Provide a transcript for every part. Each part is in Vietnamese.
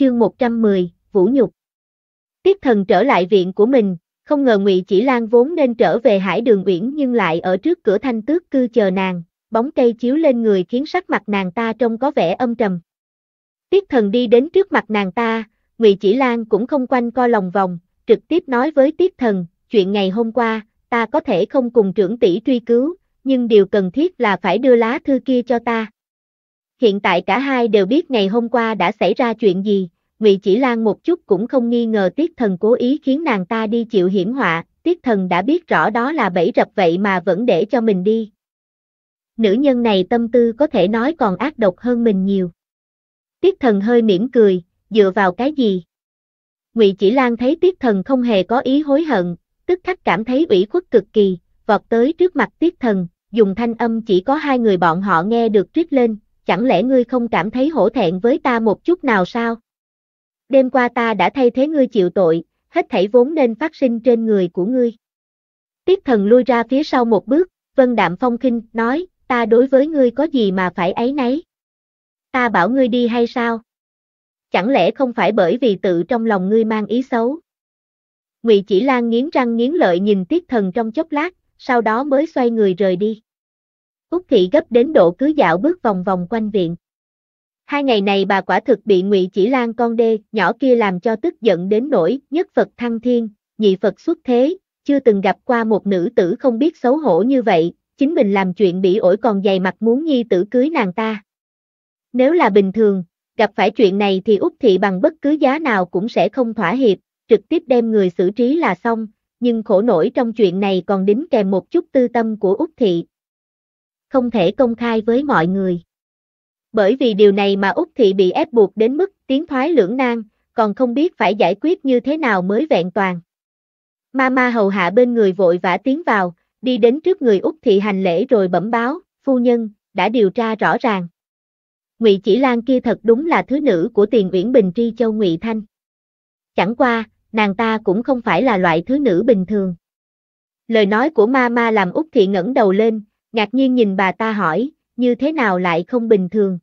chương 110, Vũ Nhục. Tiết thần trở lại viện của mình, không ngờ ngụy Chỉ Lan vốn nên trở về hải đường uyển nhưng lại ở trước cửa thanh tước cư chờ nàng, bóng cây chiếu lên người khiến sắc mặt nàng ta trông có vẻ âm trầm. Tiết thần đi đến trước mặt nàng ta, ngụy Chỉ Lan cũng không quanh co lòng vòng, trực tiếp nói với Tiết thần, chuyện ngày hôm qua, ta có thể không cùng trưởng tỷ truy cứu, nhưng điều cần thiết là phải đưa lá thư kia cho ta. Hiện tại cả hai đều biết ngày hôm qua đã xảy ra chuyện gì, Ngụy Chỉ Lan một chút cũng không nghi ngờ Tiết Thần cố ý khiến nàng ta đi chịu hiểm họa, Tiết Thần đã biết rõ đó là bẫy rập vậy mà vẫn để cho mình đi. Nữ nhân này tâm tư có thể nói còn ác độc hơn mình nhiều. Tiết Thần hơi mỉm cười, dựa vào cái gì? Ngụy Chỉ Lan thấy Tiết Thần không hề có ý hối hận, tức khắc cảm thấy ủy khuất cực kỳ, vọt tới trước mặt Tiết Thần, dùng thanh âm chỉ có hai người bọn họ nghe được rít lên, chẳng lẽ ngươi không cảm thấy hổ thẹn với ta một chút nào sao? Đêm qua ta đã thay thế ngươi chịu tội, hết thảy vốn nên phát sinh trên người của ngươi. Tiết thần lui ra phía sau một bước, Vân Đạm Phong khinh nói, ta đối với ngươi có gì mà phải ấy nấy? Ta bảo ngươi đi hay sao? Chẳng lẽ không phải bởi vì tự trong lòng ngươi mang ý xấu? Ngụy Chỉ Lan nghiến răng nghiến lợi nhìn Tiết thần trong chốc lát, sau đó mới xoay người rời đi. Úc Thị gấp đến độ cứ dạo bước vòng vòng quanh viện. Hai ngày này bà quả thực bị ngụy chỉ lan con đê, nhỏ kia làm cho tức giận đến nỗi, nhất Phật thăng thiên, nhị Phật xuất thế, chưa từng gặp qua một nữ tử không biết xấu hổ như vậy, chính mình làm chuyện bị ổi còn dày mặt muốn nhi tử cưới nàng ta. Nếu là bình thường, gặp phải chuyện này thì Úc Thị bằng bất cứ giá nào cũng sẽ không thỏa hiệp, trực tiếp đem người xử trí là xong, nhưng khổ nổi trong chuyện này còn đính kèm một chút tư tâm của Úc Thị, không thể công khai với mọi người. Bởi vì điều này mà Úc Thị bị ép buộc đến mức tiến thoái lưỡng nan, còn không biết phải giải quyết như thế nào mới vẹn toàn. Mama hầu hạ bên người vội vã tiến vào, đi đến trước người Úc Thị hành lễ rồi bẩm báo, phu nhân, đã điều tra rõ ràng. Ngụy Chỉ Lan kia thật đúng là thứ nữ của Tiền Uyển Bình Tri Châu Ngụy Thanh. Chẳng qua, nàng ta cũng không phải là loại thứ nữ bình thường. Lời nói của Mama làm Úc Thị ngẩng đầu lên, Ngạc nhiên nhìn bà ta hỏi, như thế nào lại không bình thường?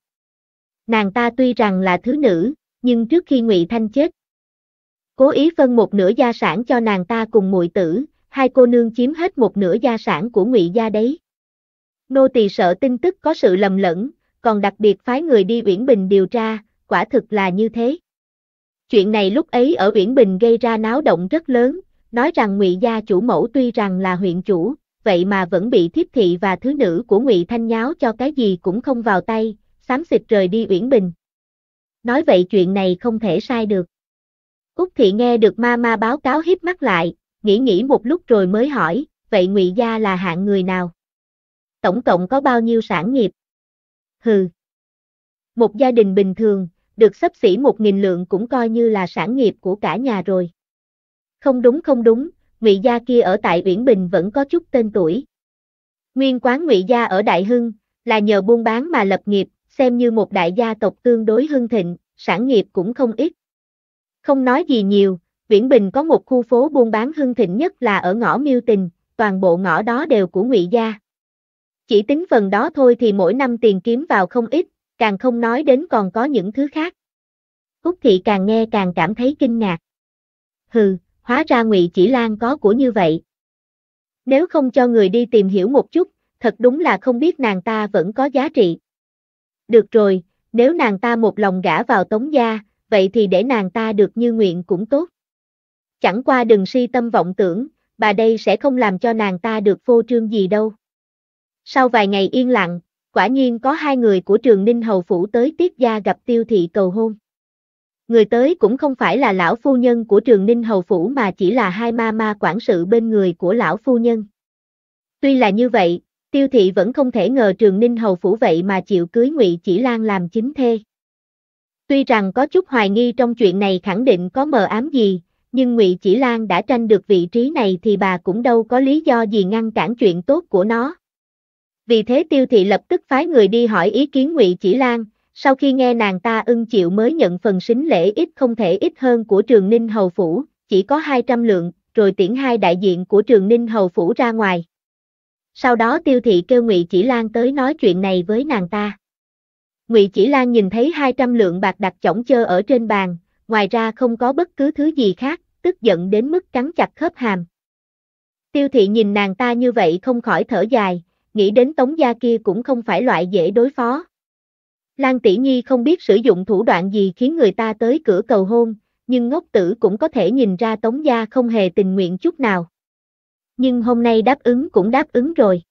Nàng ta tuy rằng là thứ nữ, nhưng trước khi Ngụy Thanh chết, cố ý phân một nửa gia sản cho nàng ta cùng muội tử, hai cô nương chiếm hết một nửa gia sản của Ngụy gia đấy. Nô tỳ sợ tin tức có sự lầm lẫn, còn đặc biệt phái người đi Uyển Bình điều tra, quả thực là như thế. Chuyện này lúc ấy ở Uyển Bình gây ra náo động rất lớn, nói rằng Ngụy gia chủ mẫu tuy rằng là huyện chủ, vậy mà vẫn bị thiếp thị và thứ nữ của Ngụy Thanh nháo cho cái gì cũng không vào tay, xám xịt rời đi Uyển Bình. Nói vậy chuyện này không thể sai được. Úc thị nghe được ma ma báo cáo hiếp mắt lại, nghĩ nghĩ một lúc rồi mới hỏi, vậy Ngụy gia là hạng người nào? Tổng cộng có bao nhiêu sản nghiệp? Hừ. Một gia đình bình thường, được sắp xỉ một nghìn lượng cũng coi như là sản nghiệp của cả nhà rồi. Không đúng không đúng, Ngụy gia kia ở tại Uyển Bình vẫn có chút tên tuổi. Nguyên quán Ngụy gia ở Đại Hưng, là nhờ buôn bán mà lập nghiệp, xem như một đại gia tộc tương đối hưng thịnh, sản nghiệp cũng không ít. Không nói gì nhiều, Viễn Bình có một khu phố buôn bán hưng thịnh nhất là ở ngõ Miêu Tình, toàn bộ ngõ đó đều của Ngụy gia. Chỉ tính phần đó thôi thì mỗi năm tiền kiếm vào không ít, càng không nói đến còn có những thứ khác. Úc thị càng nghe càng cảm thấy kinh ngạc. Hừ, hóa ra Ngụy Chỉ Lan có của như vậy. Nếu không cho người đi tìm hiểu một chút, thật đúng là không biết nàng ta vẫn có giá trị. Được rồi, nếu nàng ta một lòng gả vào Tống gia, vậy thì để nàng ta được như nguyện cũng tốt. Chẳng qua đừng si tâm vọng tưởng, bà đây sẽ không làm cho nàng ta được vô trương gì đâu. Sau vài ngày yên lặng, quả nhiên có hai người của trường Ninh Hầu Phủ tới Tiết Gia gặp Tiêu Thị cầu hôn. Người tới cũng không phải là lão phu nhân của trường ninh hầu phủ mà chỉ là hai ma ma quản sự bên người của lão phu nhân. Tuy là như vậy, tiêu thị vẫn không thể ngờ trường ninh hầu phủ vậy mà chịu cưới ngụy chỉ lan làm chính thê. Tuy rằng có chút hoài nghi trong chuyện này khẳng định có mờ ám gì, nhưng ngụy chỉ lan đã tranh được vị trí này thì bà cũng đâu có lý do gì ngăn cản chuyện tốt của nó. Vì thế tiêu thị lập tức phái người đi hỏi ý kiến ngụy chỉ lan, sau khi nghe nàng ta ưng chịu mới nhận phần sính lễ ít không thể ít hơn của trường ninh hầu phủ, chỉ có 200 lượng, rồi tiễn hai đại diện của trường ninh hầu phủ ra ngoài. Sau đó tiêu thị kêu ngụy Chỉ Lan tới nói chuyện này với nàng ta. ngụy Chỉ Lan nhìn thấy 200 lượng bạc đặt chổng chơ ở trên bàn, ngoài ra không có bất cứ thứ gì khác, tức giận đến mức cắn chặt khớp hàm. Tiêu thị nhìn nàng ta như vậy không khỏi thở dài, nghĩ đến tống gia kia cũng không phải loại dễ đối phó. Lan Tỷ Nhi không biết sử dụng thủ đoạn gì khiến người ta tới cửa cầu hôn, nhưng ngốc tử cũng có thể nhìn ra Tống Gia không hề tình nguyện chút nào. Nhưng hôm nay đáp ứng cũng đáp ứng rồi.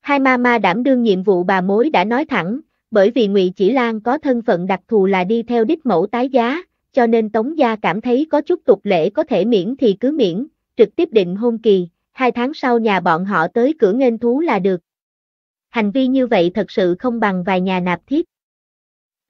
Hai ma ma đảm đương nhiệm vụ bà mối đã nói thẳng, bởi vì Ngụy Chỉ Lan có thân phận đặc thù là đi theo đích mẫu tái giá, cho nên Tống Gia cảm thấy có chút tục lễ có thể miễn thì cứ miễn, trực tiếp định hôn kỳ, hai tháng sau nhà bọn họ tới cửa nghênh thú là được. Hành vi như vậy thật sự không bằng vài nhà nạp thiếp.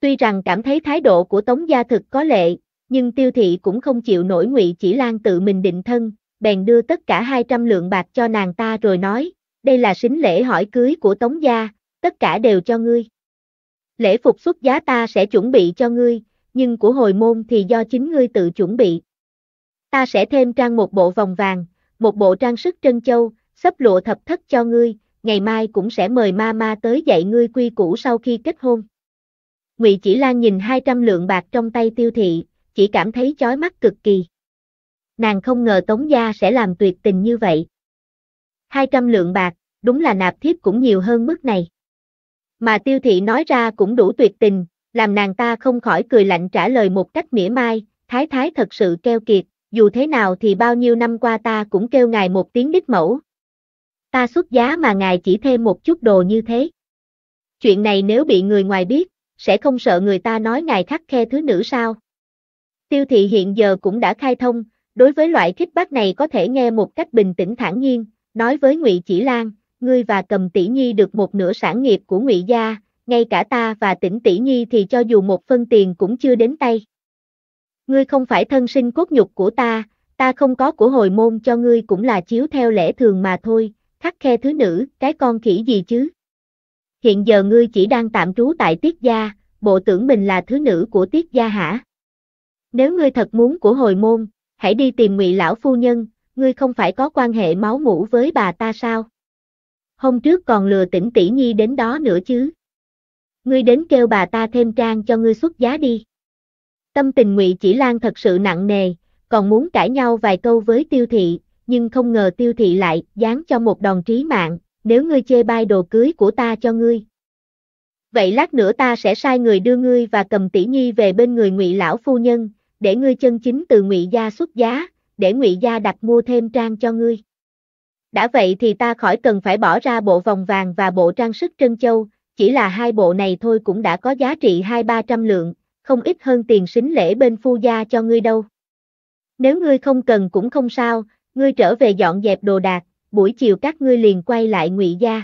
Tuy rằng cảm thấy thái độ của Tống Gia thực có lệ, nhưng tiêu thị cũng không chịu nổi ngụy chỉ lan tự mình định thân, bèn đưa tất cả 200 lượng bạc cho nàng ta rồi nói, đây là xính lễ hỏi cưới của Tống Gia, tất cả đều cho ngươi. Lễ phục xuất giá ta sẽ chuẩn bị cho ngươi, nhưng của hồi môn thì do chính ngươi tự chuẩn bị. Ta sẽ thêm trang một bộ vòng vàng, một bộ trang sức trân châu, sắp lụa thập thất cho ngươi, ngày mai cũng sẽ mời ma ma tới dạy ngươi quy củ sau khi kết hôn. Ngụy Chỉ Lan nhìn 200 lượng bạc trong tay tiêu thị, chỉ cảm thấy chói mắt cực kỳ. Nàng không ngờ Tống Gia sẽ làm tuyệt tình như vậy. 200 lượng bạc, đúng là nạp thiếp cũng nhiều hơn mức này. Mà tiêu thị nói ra cũng đủ tuyệt tình, làm nàng ta không khỏi cười lạnh trả lời một cách mỉa mai, thái thái thật sự keo kiệt, dù thế nào thì bao nhiêu năm qua ta cũng kêu ngài một tiếng đích mẫu. Ta xuất giá mà ngài chỉ thêm một chút đồ như thế. Chuyện này nếu bị người ngoài biết, sẽ không sợ người ta nói ngài khắc khe thứ nữ sao. Tiêu thị hiện giờ cũng đã khai thông, đối với loại khích bác này có thể nghe một cách bình tĩnh thản nhiên, nói với Ngụy Chỉ Lan, ngươi và Cầm Tỷ Nhi được một nửa sản nghiệp của Ngụy gia, ngay cả ta và Tĩnh Tỷ Nhi thì cho dù một phân tiền cũng chưa đến tay. Ngươi không phải thân sinh cốt nhục của ta, ta không có của hồi môn cho ngươi cũng là chiếu theo lẽ thường mà thôi, khắc khe thứ nữ, cái con khỉ gì chứ? hiện giờ ngươi chỉ đang tạm trú tại Tiết Gia, bộ tưởng mình là thứ nữ của Tiết Gia hả? Nếu ngươi thật muốn của hồi môn, hãy đi tìm ngụy lão phu nhân, ngươi không phải có quan hệ máu mủ với bà ta sao? Hôm trước còn lừa tỉnh tỷ nhi đến đó nữa chứ. Ngươi đến kêu bà ta thêm trang cho ngươi xuất giá đi. Tâm tình ngụy chỉ lan thật sự nặng nề, còn muốn cãi nhau vài câu với tiêu thị, nhưng không ngờ tiêu thị lại dán cho một đòn trí mạng, nếu ngươi chê bai đồ cưới của ta cho ngươi. Vậy lát nữa ta sẽ sai người đưa ngươi và cầm tỷ nhi về bên người ngụy lão phu nhân, để ngươi chân chính từ ngụy gia xuất giá, để ngụy gia đặt mua thêm trang cho ngươi. Đã vậy thì ta khỏi cần phải bỏ ra bộ vòng vàng và bộ trang sức trân châu, chỉ là hai bộ này thôi cũng đã có giá trị hai ba trăm lượng, không ít hơn tiền sính lễ bên phu gia cho ngươi đâu. Nếu ngươi không cần cũng không sao, ngươi trở về dọn dẹp đồ đạc, buổi chiều các ngươi liền quay lại ngụy gia.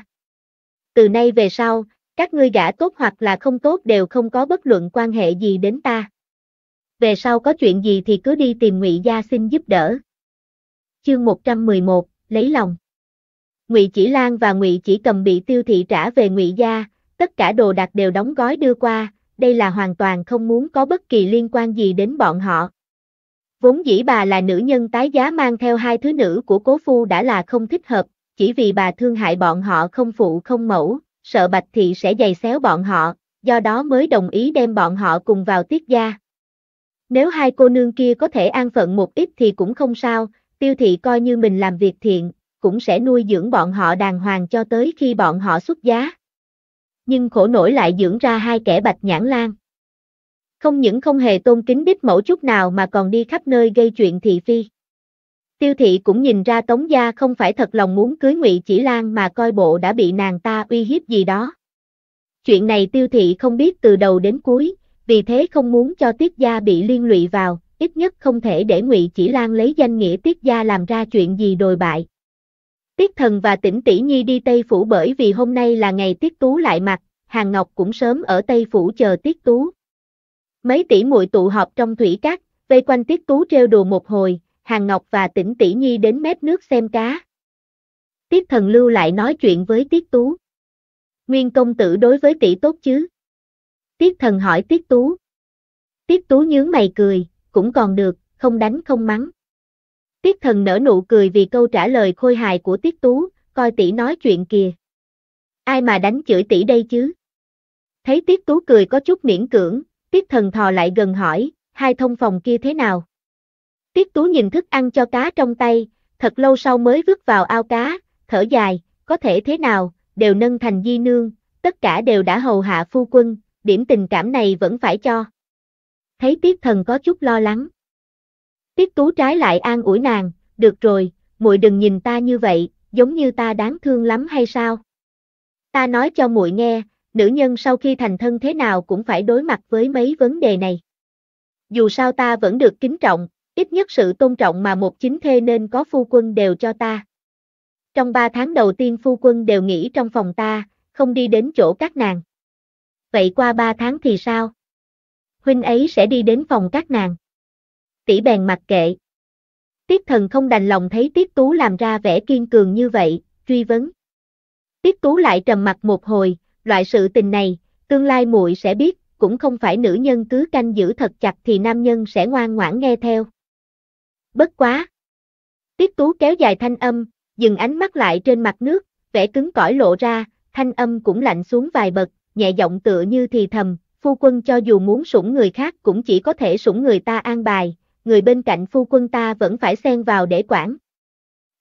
Từ nay về sau, các ngươi gã tốt hoặc là không tốt đều không có bất luận quan hệ gì đến ta. Về sau có chuyện gì thì cứ đi tìm ngụy gia xin giúp đỡ. Chương 111, lấy lòng. Ngụy Chỉ Lan và Ngụy Chỉ Cầm bị Tiêu thị trả về Ngụy gia, tất cả đồ đạc đều đóng gói đưa qua, đây là hoàn toàn không muốn có bất kỳ liên quan gì đến bọn họ. Vốn dĩ bà là nữ nhân tái giá mang theo hai thứ nữ của cố phu đã là không thích hợp, chỉ vì bà thương hại bọn họ không phụ không mẫu, sợ Bạch Thị sẽ giày xéo bọn họ, do đó mới đồng ý đem bọn họ cùng vào tiết gia. Nếu hai cô nương kia có thể an phận một ít thì cũng không sao, tiêu thị coi như mình làm việc thiện, cũng sẽ nuôi dưỡng bọn họ đàng hoàng cho tới khi bọn họ xuất giá. Nhưng khổ nổi lại dưỡng ra hai kẻ bạch nhãn lang. Không những không hề tôn kính đích mẫu chút nào mà còn đi khắp nơi gây chuyện thị phi. Tiêu thị cũng nhìn ra Tống Gia không phải thật lòng muốn cưới ngụy Chỉ Lan mà coi bộ đã bị nàng ta uy hiếp gì đó. Chuyện này tiêu thị không biết từ đầu đến cuối, vì thế không muốn cho Tiết Gia bị liên lụy vào, ít nhất không thể để ngụy Chỉ Lan lấy danh nghĩa Tiết Gia làm ra chuyện gì đồi bại. Tiết Thần và Tỉnh Tỷ Nhi đi Tây Phủ bởi vì hôm nay là ngày Tiết Tú lại mặt, Hàng Ngọc cũng sớm ở Tây Phủ chờ Tiết Tú, Mấy tỷ muội tụ họp trong thủy cát, vây quanh Tiết Tú treo đùa một hồi, Hàng Ngọc và Tỉnh Tỷ Nhi đến mép nước xem cá. Tiết Thần Lưu lại nói chuyện với Tiết Tú. Nguyên công tử đối với tỷ tốt chứ? Tiết Thần hỏi Tiết Tú. Tiết Tú nhướng mày cười, cũng còn được, không đánh không mắng. Tiết Thần nở nụ cười vì câu trả lời khôi hài của Tiết Tú, coi tỷ nói chuyện kìa. Ai mà đánh chửi tỷ đây chứ? Thấy Tiết Tú cười có chút miễn cưỡng, Tiết thần thò lại gần hỏi, hai thông phòng kia thế nào? Tiết tú nhìn thức ăn cho cá trong tay, thật lâu sau mới vứt vào ao cá, thở dài, có thể thế nào, đều nâng thành di nương, tất cả đều đã hầu hạ phu quân, điểm tình cảm này vẫn phải cho. Thấy tiết thần có chút lo lắng. Tiết tú trái lại an ủi nàng, được rồi, muội đừng nhìn ta như vậy, giống như ta đáng thương lắm hay sao? Ta nói cho muội nghe, nữ nhân sau khi thành thân thế nào cũng phải đối mặt với mấy vấn đề này. Dù sao ta vẫn được kính trọng, ít nhất sự tôn trọng mà một chính thê nên có phu quân đều cho ta. Trong ba tháng đầu tiên phu quân đều nghỉ trong phòng ta, không đi đến chỗ các nàng. Vậy qua ba tháng thì sao? Huynh ấy sẽ đi đến phòng các nàng. Tỷ bèn mặc kệ. Tiết thần không đành lòng thấy Tiết Tú làm ra vẻ kiên cường như vậy, truy vấn. Tiết Tú lại trầm mặt một hồi, loại sự tình này, tương lai muội sẽ biết, cũng không phải nữ nhân cứ canh giữ thật chặt thì nam nhân sẽ ngoan ngoãn nghe theo. Bất quá. Tiết Tú kéo dài thanh âm, dừng ánh mắt lại trên mặt nước, vẻ cứng cỏi lộ ra, thanh âm cũng lạnh xuống vài bậc, nhẹ giọng tựa như thì thầm, phu quân cho dù muốn sủng người khác cũng chỉ có thể sủng người ta an bài, người bên cạnh phu quân ta vẫn phải xen vào để quản.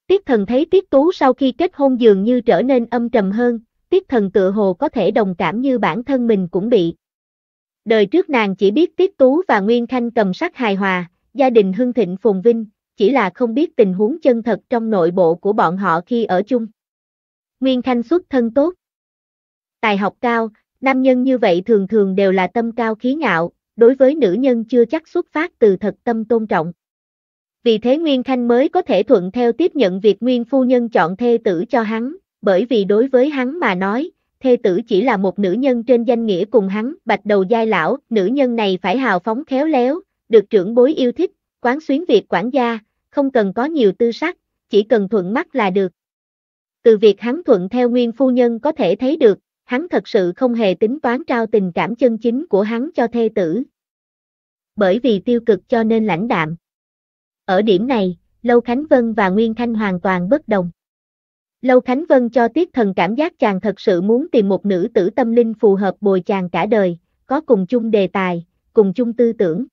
Tiết thần thấy tiết tú sau khi kết hôn dường như trở nên âm trầm hơn, tiết thần tựa hồ có thể đồng cảm như bản thân mình cũng bị. Đời trước nàng chỉ biết tiết tú và Nguyên Khanh cầm sắc hài hòa, gia đình hưng thịnh phồn vinh, chỉ là không biết tình huống chân thật trong nội bộ của bọn họ khi ở chung. Nguyên Khanh xuất thân tốt. Tài học cao, nam nhân như vậy thường thường đều là tâm cao khí ngạo, đối với nữ nhân chưa chắc xuất phát từ thật tâm tôn trọng. Vì thế Nguyên Khanh mới có thể thuận theo tiếp nhận việc Nguyên Phu Nhân chọn thê tử cho hắn, bởi vì đối với hắn mà nói, thê tử chỉ là một nữ nhân trên danh nghĩa cùng hắn, bạch đầu giai lão, nữ nhân này phải hào phóng khéo léo, được trưởng bối yêu thích, quán xuyến việc quản gia, không cần có nhiều tư sắc, chỉ cần thuận mắt là được. Từ việc hắn thuận theo nguyên phu nhân có thể thấy được, hắn thật sự không hề tính toán trao tình cảm chân chính của hắn cho thê tử. Bởi vì tiêu cực cho nên lãnh đạm. Ở điểm này, Lâu Khánh Vân và Nguyên Thanh hoàn toàn bất đồng. Lâu Khánh Vân cho Tiết Thần cảm giác chàng thật sự muốn tìm một nữ tử tâm linh phù hợp bồi chàng cả đời, có cùng chung đề tài, cùng chung tư tưởng.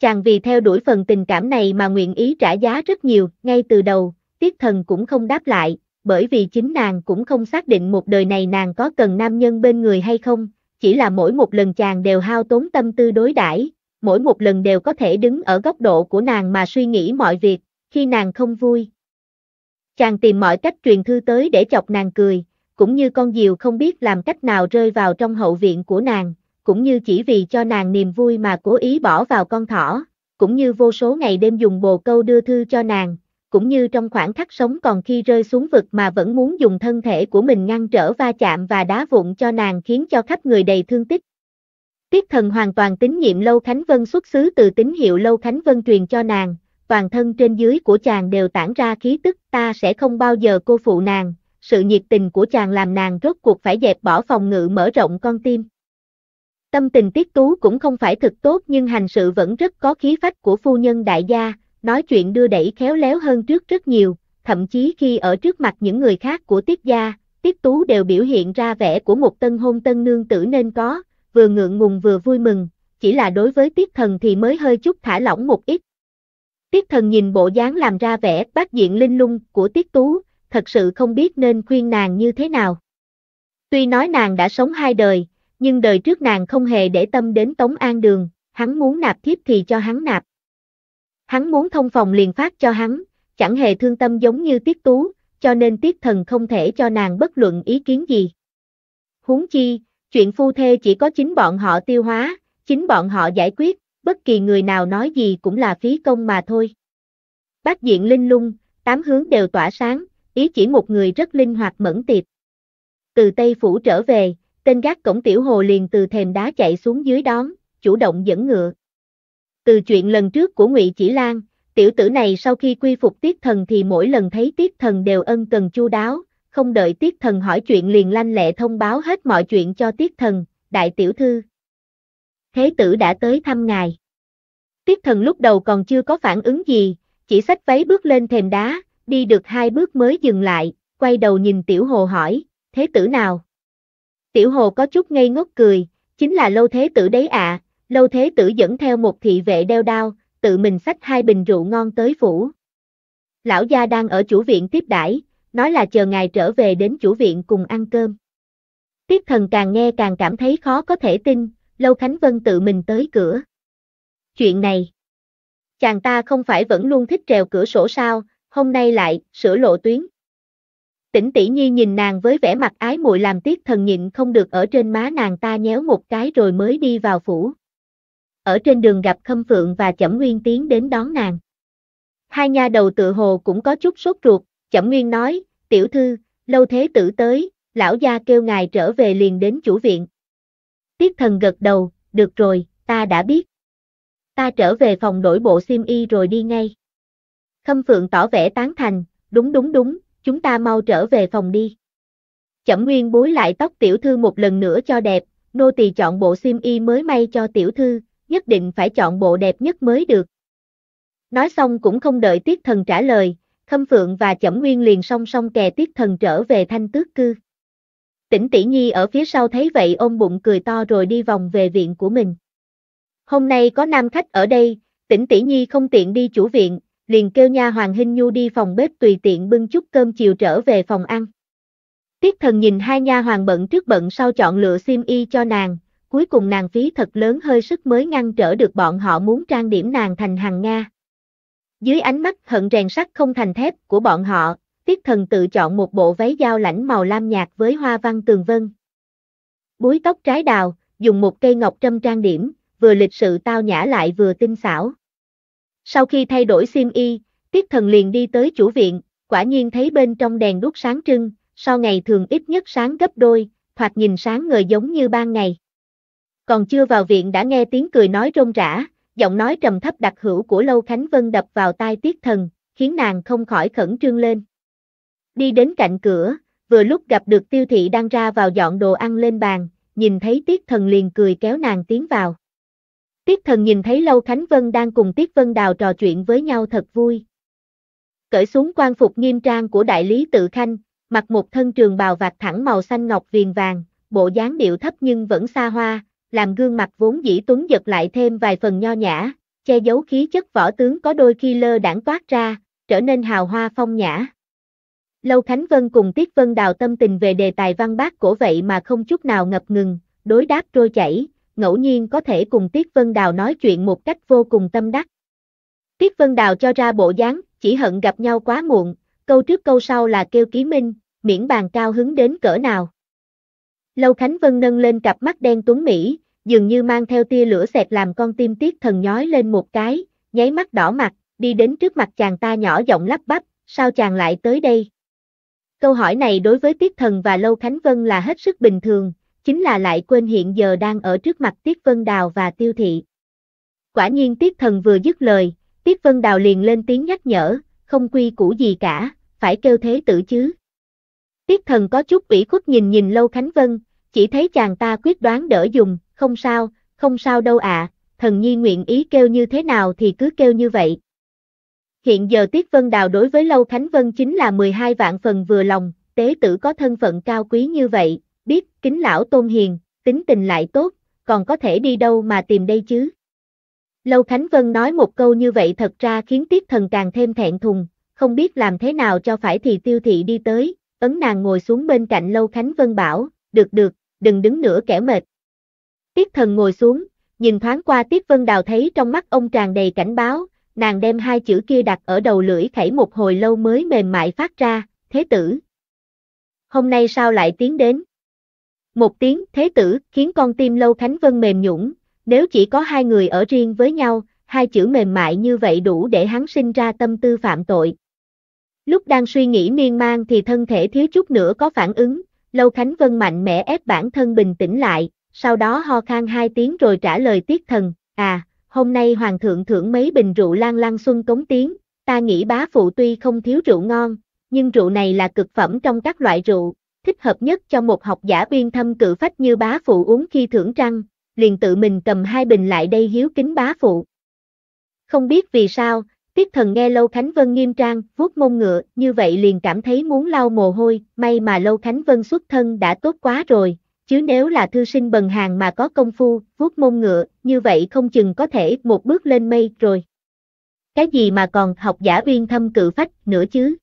Chàng vì theo đuổi phần tình cảm này mà nguyện ý trả giá rất nhiều, ngay từ đầu, Tiết Thần cũng không đáp lại, bởi vì chính nàng cũng không xác định một đời này nàng có cần nam nhân bên người hay không, chỉ là mỗi một lần chàng đều hao tốn tâm tư đối đãi, mỗi một lần đều có thể đứng ở góc độ của nàng mà suy nghĩ mọi việc, khi nàng không vui, Chàng tìm mọi cách truyền thư tới để chọc nàng cười, cũng như con diều không biết làm cách nào rơi vào trong hậu viện của nàng, cũng như chỉ vì cho nàng niềm vui mà cố ý bỏ vào con thỏ, cũng như vô số ngày đêm dùng bồ câu đưa thư cho nàng, cũng như trong khoảng khắc sống còn khi rơi xuống vực mà vẫn muốn dùng thân thể của mình ngăn trở va chạm và đá vụn cho nàng khiến cho khắp người đầy thương tích. Tiết thần hoàn toàn tín nhiệm Lâu Khánh Vân xuất xứ từ tín hiệu Lâu Khánh Vân truyền cho nàng, toàn thân trên dưới của chàng đều tản ra khí tức, ta sẽ không bao giờ cô phụ nàng, sự nhiệt tình của chàng làm nàng rốt cuộc phải dẹp bỏ phòng ngự mở rộng con tim. Tâm tình tiết tú cũng không phải thực tốt nhưng hành sự vẫn rất có khí phách của phu nhân đại gia, nói chuyện đưa đẩy khéo léo hơn trước rất nhiều, thậm chí khi ở trước mặt những người khác của tiết gia, tiết tú đều biểu hiện ra vẻ của một tân hôn tân nương tử nên có, vừa ngượng ngùng vừa vui mừng, chỉ là đối với tiết thần thì mới hơi chút thả lỏng một ít, Tiết thần nhìn bộ dáng làm ra vẻ bác diện linh lung của Tiết Tú, thật sự không biết nên khuyên nàng như thế nào. Tuy nói nàng đã sống hai đời, nhưng đời trước nàng không hề để tâm đến Tống An Đường, hắn muốn nạp thiếp thì cho hắn nạp. Hắn muốn thông phòng liền phát cho hắn, chẳng hề thương tâm giống như Tiết Tú, cho nên Tiết Thần không thể cho nàng bất luận ý kiến gì. Huống chi, chuyện phu thê chỉ có chính bọn họ tiêu hóa, chính bọn họ giải quyết, bất kỳ người nào nói gì cũng là phí công mà thôi. Bác diện linh lung, tám hướng đều tỏa sáng, ý chỉ một người rất linh hoạt mẫn tiệp. Từ Tây Phủ trở về, tên gác cổng tiểu hồ liền từ thềm đá chạy xuống dưới đón, chủ động dẫn ngựa. Từ chuyện lần trước của Ngụy Chỉ Lan, tiểu tử này sau khi quy phục tiết thần thì mỗi lần thấy tiết thần đều ân cần chu đáo, không đợi tiết thần hỏi chuyện liền lanh lẹ thông báo hết mọi chuyện cho tiết thần, đại tiểu thư, thế tử đã tới thăm ngài. Tiết thần lúc đầu còn chưa có phản ứng gì, chỉ xách váy bước lên thềm đá, đi được hai bước mới dừng lại, quay đầu nhìn tiểu hồ hỏi, thế tử nào? Tiểu hồ có chút ngây ngốc cười, chính là lâu thế tử đấy ạ, à. lâu thế tử dẫn theo một thị vệ đeo đao, tự mình xách hai bình rượu ngon tới phủ. Lão gia đang ở chủ viện tiếp đãi, nói là chờ ngài trở về đến chủ viện cùng ăn cơm. Tiết thần càng nghe càng cảm thấy khó có thể tin, Lâu Khánh Vân tự mình tới cửa. Chuyện này, chàng ta không phải vẫn luôn thích trèo cửa sổ sao, hôm nay lại, sửa lộ tuyến. Tỉnh tỷ nhi nhìn nàng với vẻ mặt ái muội làm tiếc thần nhịn không được ở trên má nàng ta nhéo một cái rồi mới đi vào phủ. Ở trên đường gặp Khâm Phượng và Chẩm Nguyên tiến đến đón nàng. Hai nha đầu tự hồ cũng có chút sốt ruột, Chẩm Nguyên nói, tiểu thư, lâu thế tử tới, lão gia kêu ngài trở về liền đến chủ viện. Tiết thần gật đầu, được rồi, ta đã biết. Ta trở về phòng đổi bộ sim y rồi đi ngay. Khâm Phượng tỏ vẻ tán thành, đúng đúng đúng, chúng ta mau trở về phòng đi. Chẩm Nguyên búi lại tóc tiểu thư một lần nữa cho đẹp, nô tỳ chọn bộ sim y mới may cho tiểu thư, nhất định phải chọn bộ đẹp nhất mới được. Nói xong cũng không đợi Tiết Thần trả lời, Khâm Phượng và Chẩm Nguyên liền song song kè Tiết Thần trở về thanh tước cư. Tỉnh Tỷ Nhi ở phía sau thấy vậy ôm bụng cười to rồi đi vòng về viện của mình. Hôm nay có nam khách ở đây, Tỉnh Tỷ Nhi không tiện đi chủ viện, liền kêu nha Hoàng Hinh Nhu đi phòng bếp tùy tiện bưng chút cơm chiều trở về phòng ăn. Tiết thần nhìn hai nha hoàng bận trước bận sau chọn lựa sim y cho nàng, cuối cùng nàng phí thật lớn hơi sức mới ngăn trở được bọn họ muốn trang điểm nàng thành hàng Nga. Dưới ánh mắt hận rèn sắt không thành thép của bọn họ, Tiết thần tự chọn một bộ váy dao lãnh màu lam nhạt với hoa văn tường vân. Búi tóc trái đào, dùng một cây ngọc trâm trang điểm, vừa lịch sự tao nhã lại vừa tinh xảo. Sau khi thay đổi sim y, tiết thần liền đi tới chủ viện, quả nhiên thấy bên trong đèn đuốc sáng trưng, sau ngày thường ít nhất sáng gấp đôi, thoạt nhìn sáng ngời giống như ban ngày. Còn chưa vào viện đã nghe tiếng cười nói rôm rã, giọng nói trầm thấp đặc hữu của Lâu Khánh Vân đập vào tai tiết thần, khiến nàng không khỏi khẩn trương lên. Đi đến cạnh cửa, vừa lúc gặp được tiêu thị đang ra vào dọn đồ ăn lên bàn, nhìn thấy tiết thần liền cười kéo nàng tiến vào. Tiết thần nhìn thấy Lâu Khánh Vân đang cùng Tiết Vân Đào trò chuyện với nhau thật vui. Cởi xuống quan phục nghiêm trang của đại lý tự khanh, mặc một thân trường bào vạt thẳng màu xanh ngọc viền vàng, bộ dáng điệu thấp nhưng vẫn xa hoa, làm gương mặt vốn dĩ tuấn giật lại thêm vài phần nho nhã, che giấu khí chất võ tướng có đôi khi lơ đãng toát ra, trở nên hào hoa phong nhã. Lâu Khánh Vân cùng Tiết Vân Đào tâm tình về đề tài văn bác cổ vậy mà không chút nào ngập ngừng, đối đáp trôi chảy, ngẫu nhiên có thể cùng Tiết Vân Đào nói chuyện một cách vô cùng tâm đắc. Tiết Vân Đào cho ra bộ dáng, chỉ hận gặp nhau quá muộn, câu trước câu sau là kêu ký minh, miễn bàn cao hứng đến cỡ nào. Lâu Khánh Vân nâng lên cặp mắt đen tuấn Mỹ, dường như mang theo tia lửa xẹt làm con tim Tiết Thần nhói lên một cái, nháy mắt đỏ mặt, đi đến trước mặt chàng ta nhỏ giọng lắp bắp, sao chàng lại tới đây? Câu hỏi này đối với Tiết Thần và Lâu Khánh Vân là hết sức bình thường, chính là lại quên hiện giờ đang ở trước mặt Tiết Vân Đào và Tiêu Thị. Quả nhiên Tiết Thần vừa dứt lời, Tiết Vân Đào liền lên tiếng nhắc nhở, không quy củ gì cả, phải kêu thế tử chứ. Tiết Thần có chút ủy khuất nhìn nhìn Lâu Khánh Vân, chỉ thấy chàng ta quyết đoán đỡ dùng, không sao, không sao đâu ạ, à, thần nhi nguyện ý kêu như thế nào thì cứ kêu như vậy. Hiện giờ Tiết Vân Đào đối với Lâu Khánh Vân chính là 12 vạn phần vừa lòng, tế tử có thân phận cao quý như vậy, biết kính lão tôn hiền, tính tình lại tốt, còn có thể đi đâu mà tìm đây chứ. Lâu Khánh Vân nói một câu như vậy thật ra khiến Tiết Thần càng thêm thẹn thùng, không biết làm thế nào cho phải thì tiêu thị đi tới, ấn nàng ngồi xuống bên cạnh Lâu Khánh Vân bảo, được được, đừng đứng nữa kẻ mệt. Tiết Thần ngồi xuống, nhìn thoáng qua Tiết Vân Đào thấy trong mắt ông tràn đầy cảnh báo, nàng đem hai chữ kia đặt ở đầu lưỡi khẩy một hồi lâu mới mềm mại phát ra, thế tử. Hôm nay sao lại tiến đến? Một tiếng thế tử khiến con tim Lâu Khánh Vân mềm nhũng, nếu chỉ có hai người ở riêng với nhau, hai chữ mềm mại như vậy đủ để hắn sinh ra tâm tư phạm tội. Lúc đang suy nghĩ miên man thì thân thể thiếu chút nữa có phản ứng, Lâu Khánh Vân mạnh mẽ ép bản thân bình tĩnh lại, sau đó ho khan hai tiếng rồi trả lời tiếc thần, à, hôm nay hoàng thượng thưởng mấy bình rượu lan lan xuân cống tiến, ta nghĩ bá phụ tuy không thiếu rượu ngon, nhưng rượu này là cực phẩm trong các loại rượu, thích hợp nhất cho một học giả uyên thâm cự phách như bá phụ uống khi thưởng trăng, liền tự mình cầm hai bình lại đây hiếu kính bá phụ. Không biết vì sao, tiết thần nghe Lâu Khánh Vân nghiêm trang, vuốt mông ngựa, như vậy liền cảm thấy muốn lau mồ hôi, may mà Lâu Khánh Vân xuất thân đã tốt quá rồi, chứ nếu là thư sinh bần hàng mà có công phu, vuốt mông ngựa, như vậy không chừng có thể một bước lên mây rồi. Cái gì mà còn học giả viên thâm cự phách nữa chứ?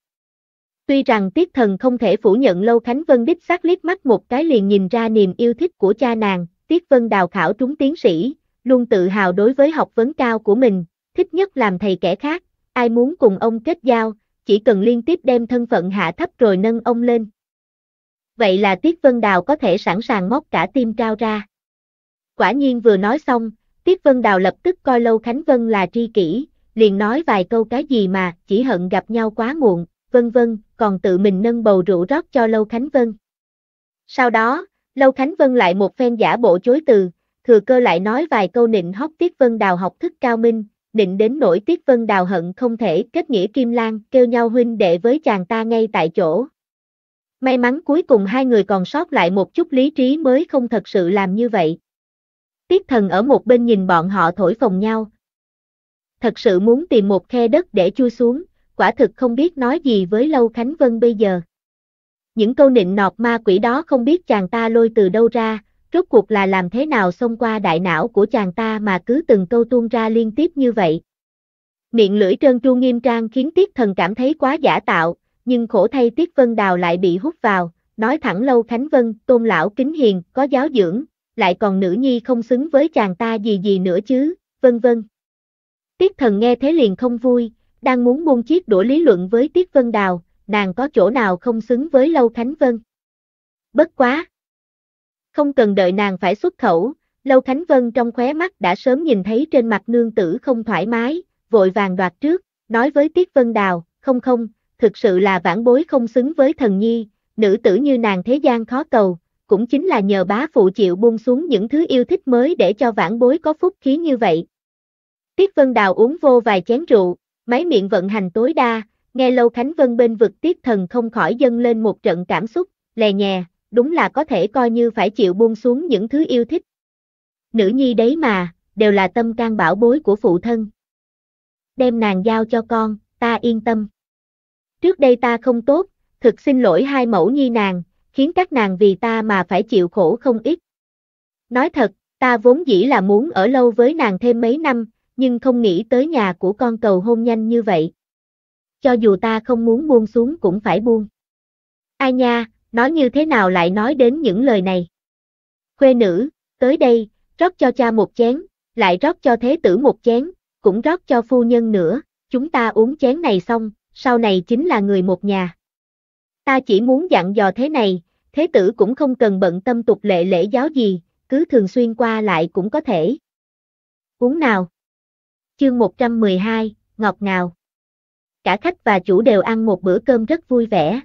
Tuy rằng tiết thần không thể phủ nhận Lâu Khánh Vân đích xác liếc mắt một cái liền nhìn ra niềm yêu thích của cha nàng, tiết vân đào khảo trúng tiến sĩ, luôn tự hào đối với học vấn cao của mình, thích nhất làm thầy kẻ khác, ai muốn cùng ông kết giao, chỉ cần liên tiếp đem thân phận hạ thấp rồi nâng ông lên vậy là Tiết Vân Đào có thể sẵn sàng móc cả tim trao ra. Quả nhiên vừa nói xong, Tiết Vân Đào lập tức coi Lâu Khánh Vân là tri kỷ, liền nói vài câu cái gì mà chỉ hận gặp nhau quá muộn, vân vân, còn tự mình nâng bầu rượu rót cho Lâu Khánh Vân. Sau đó, Lâu Khánh Vân lại một phen giả bộ chối từ, thừa cơ lại nói vài câu nịnh hóc Tiết Vân Đào học thức cao minh, nịnh đến nỗi Tiết Vân Đào hận không thể kết nghĩa Kim Lan, kêu nhau huynh đệ với chàng ta ngay tại chỗ, May mắn cuối cùng hai người còn sót lại một chút lý trí mới không thật sự làm như vậy. Tiết thần ở một bên nhìn bọn họ thổi phồng nhau. Thật sự muốn tìm một khe đất để chui xuống, quả thực không biết nói gì với Lâu Khánh Vân bây giờ. Những câu nịnh nọt ma quỷ đó không biết chàng ta lôi từ đâu ra, rốt cuộc là làm thế nào xông qua đại não của chàng ta mà cứ từng câu tuôn ra liên tiếp như vậy. Miệng lưỡi trơn tru nghiêm trang khiến tiết thần cảm thấy quá giả tạo, nhưng khổ thay Tiết Vân Đào lại bị hút vào, nói thẳng Lâu Khánh Vân, tôn lão kính hiền, có giáo dưỡng, lại còn nữ nhi không xứng với chàng ta gì gì nữa chứ, vân vân. Tiết thần nghe thế liền không vui, đang muốn buông chiếc đũa lý luận với Tiết Vân Đào, nàng có chỗ nào không xứng với Lâu Khánh Vân. Bất quá! Không cần đợi nàng phải xuất khẩu, Lâu Khánh Vân trong khóe mắt đã sớm nhìn thấy trên mặt nương tử không thoải mái, vội vàng đoạt trước, nói với Tiết Vân Đào, không không, thực sự là vãn bối không xứng với thần nhi, nữ tử như nàng thế gian khó cầu, cũng chính là nhờ bá phụ chịu buông xuống những thứ yêu thích mới để cho vãn bối có phúc khí như vậy. Tiết Vân Đào uống vô vài chén rượu, máy miệng vận hành tối đa, nghe Lâu Khánh Vân bên vực Tiết Thần không khỏi dâng lên một trận cảm xúc, lè nhè, đúng là có thể coi như phải chịu buông xuống những thứ yêu thích. Nữ nhi đấy mà, đều là tâm can bảo bối của phụ thân. Đem nàng giao cho con, ta yên tâm trước đây ta không tốt, thực xin lỗi hai mẫu nhi nàng, khiến các nàng vì ta mà phải chịu khổ không ít. Nói thật, ta vốn dĩ là muốn ở lâu với nàng thêm mấy năm, nhưng không nghĩ tới nhà của con cầu hôn nhanh như vậy. Cho dù ta không muốn buông xuống cũng phải buông. Ai nha, nói như thế nào lại nói đến những lời này? Khuê nữ, tới đây, rót cho cha một chén, lại rót cho thế tử một chén, cũng rót cho phu nhân nữa, chúng ta uống chén này xong, sau này chính là người một nhà. Ta chỉ muốn dặn dò thế này, thế tử cũng không cần bận tâm tục lệ lễ giáo gì, cứ thường xuyên qua lại cũng có thể. Uống nào. Chương 112, ngọt ngào. Cả khách và chủ đều ăn một bữa cơm rất vui vẻ.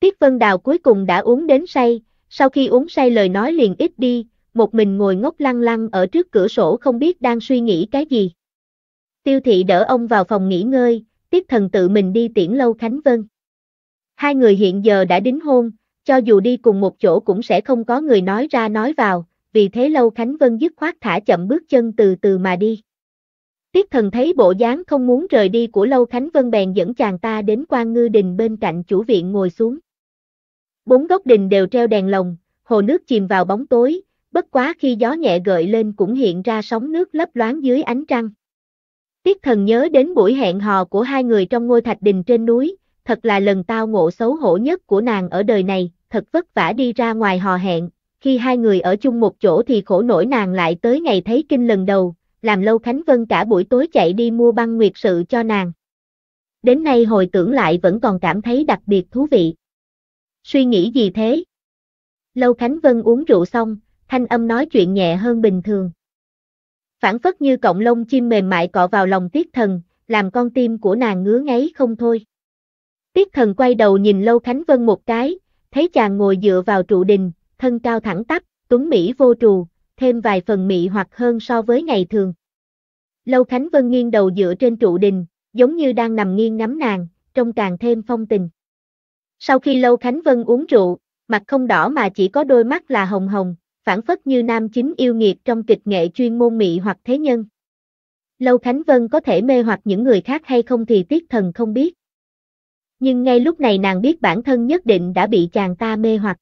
Tiết Vân Đào cuối cùng đã uống đến say, sau khi uống say lời nói liền ít đi, một mình ngồi ngốc lăng lăng ở trước cửa sổ không biết đang suy nghĩ cái gì. Tiêu thị đỡ ông vào phòng nghỉ ngơi, tiếp thần tự mình đi tiễn Lâu Khánh Vân. Hai người hiện giờ đã đính hôn, cho dù đi cùng một chỗ cũng sẽ không có người nói ra nói vào, vì thế Lâu Khánh Vân dứt khoát thả chậm bước chân từ từ mà đi. Tiết thần thấy bộ dáng không muốn rời đi của Lâu Khánh Vân bèn dẫn chàng ta đến quan ngư đình bên cạnh chủ viện ngồi xuống. Bốn góc đình đều treo đèn lồng, hồ nước chìm vào bóng tối, bất quá khi gió nhẹ gợi lên cũng hiện ra sóng nước lấp loáng dưới ánh trăng. Tiết thần nhớ đến buổi hẹn hò của hai người trong ngôi thạch đình trên núi, thật là lần tao ngộ xấu hổ nhất của nàng ở đời này, thật vất vả đi ra ngoài hò hẹn, khi hai người ở chung một chỗ thì khổ nổi nàng lại tới ngày thấy kinh lần đầu, làm lâu Khánh Vân cả buổi tối chạy đi mua băng nguyệt sự cho nàng. Đến nay hồi tưởng lại vẫn còn cảm thấy đặc biệt thú vị. Suy nghĩ gì thế? Lâu Khánh Vân uống rượu xong, thanh âm nói chuyện nhẹ hơn bình thường phản phất như cọng lông chim mềm mại cọ vào lòng tiết thần, làm con tim của nàng ngứa ngáy không thôi. Tiết thần quay đầu nhìn Lâu Khánh Vân một cái, thấy chàng ngồi dựa vào trụ đình, thân cao thẳng tắp, tuấn Mỹ vô trù, thêm vài phần mị hoặc hơn so với ngày thường. Lâu Khánh Vân nghiêng đầu dựa trên trụ đình, giống như đang nằm nghiêng ngắm nàng, trông càng thêm phong tình. Sau khi Lâu Khánh Vân uống rượu, mặt không đỏ mà chỉ có đôi mắt là hồng hồng, phản phất như nam chính yêu nghiệt trong kịch nghệ chuyên môn mị hoặc thế nhân. Lâu Khánh Vân có thể mê hoặc những người khác hay không thì tiết thần không biết. Nhưng ngay lúc này nàng biết bản thân nhất định đã bị chàng ta mê hoặc.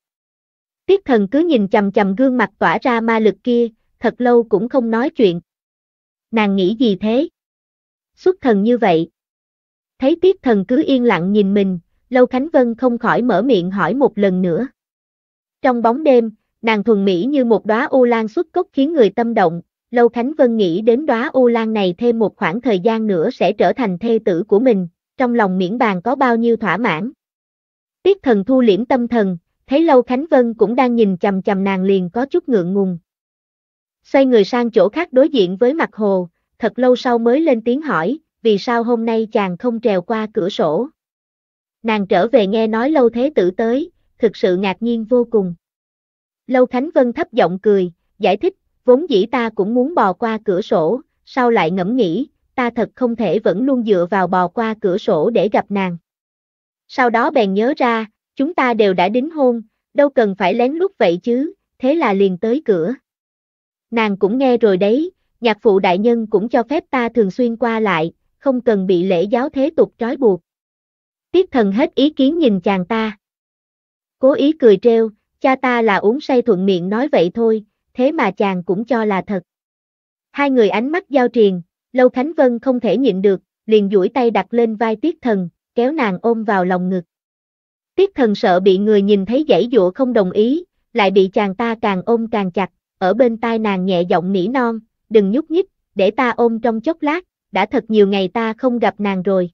Tiết thần cứ nhìn chầm chầm gương mặt tỏa ra ma lực kia, thật lâu cũng không nói chuyện. Nàng nghĩ gì thế? Xuất thần như vậy. Thấy tiết thần cứ yên lặng nhìn mình, Lâu Khánh Vân không khỏi mở miệng hỏi một lần nữa. Trong bóng đêm, nàng thuần mỹ như một đóa ô lan xuất cốc khiến người tâm động, Lâu Khánh Vân nghĩ đến đóa ô lan này thêm một khoảng thời gian nữa sẽ trở thành thê tử của mình, trong lòng miễn bàn có bao nhiêu thỏa mãn. Tiết thần thu liễm tâm thần, thấy Lâu Khánh Vân cũng đang nhìn chầm chầm nàng liền có chút ngượng ngùng. Xoay người sang chỗ khác đối diện với mặt hồ, thật lâu sau mới lên tiếng hỏi, vì sao hôm nay chàng không trèo qua cửa sổ. Nàng trở về nghe nói lâu thế tử tới, thực sự ngạc nhiên vô cùng. Lâu Khánh Vân thấp giọng cười, giải thích, vốn dĩ ta cũng muốn bò qua cửa sổ, sao lại ngẫm nghĩ, ta thật không thể vẫn luôn dựa vào bò qua cửa sổ để gặp nàng. Sau đó bèn nhớ ra, chúng ta đều đã đính hôn, đâu cần phải lén lút vậy chứ, thế là liền tới cửa. Nàng cũng nghe rồi đấy, nhạc phụ đại nhân cũng cho phép ta thường xuyên qua lại, không cần bị lễ giáo thế tục trói buộc. Tiết thần hết ý kiến nhìn chàng ta. Cố ý cười treo cha ta là uống say thuận miệng nói vậy thôi, thế mà chàng cũng cho là thật. Hai người ánh mắt giao triền, Lâu Khánh Vân không thể nhịn được, liền duỗi tay đặt lên vai Tiết Thần, kéo nàng ôm vào lòng ngực. Tiết Thần sợ bị người nhìn thấy dãy dụa không đồng ý, lại bị chàng ta càng ôm càng chặt, ở bên tai nàng nhẹ giọng nỉ non, đừng nhúc nhích, để ta ôm trong chốc lát, đã thật nhiều ngày ta không gặp nàng rồi.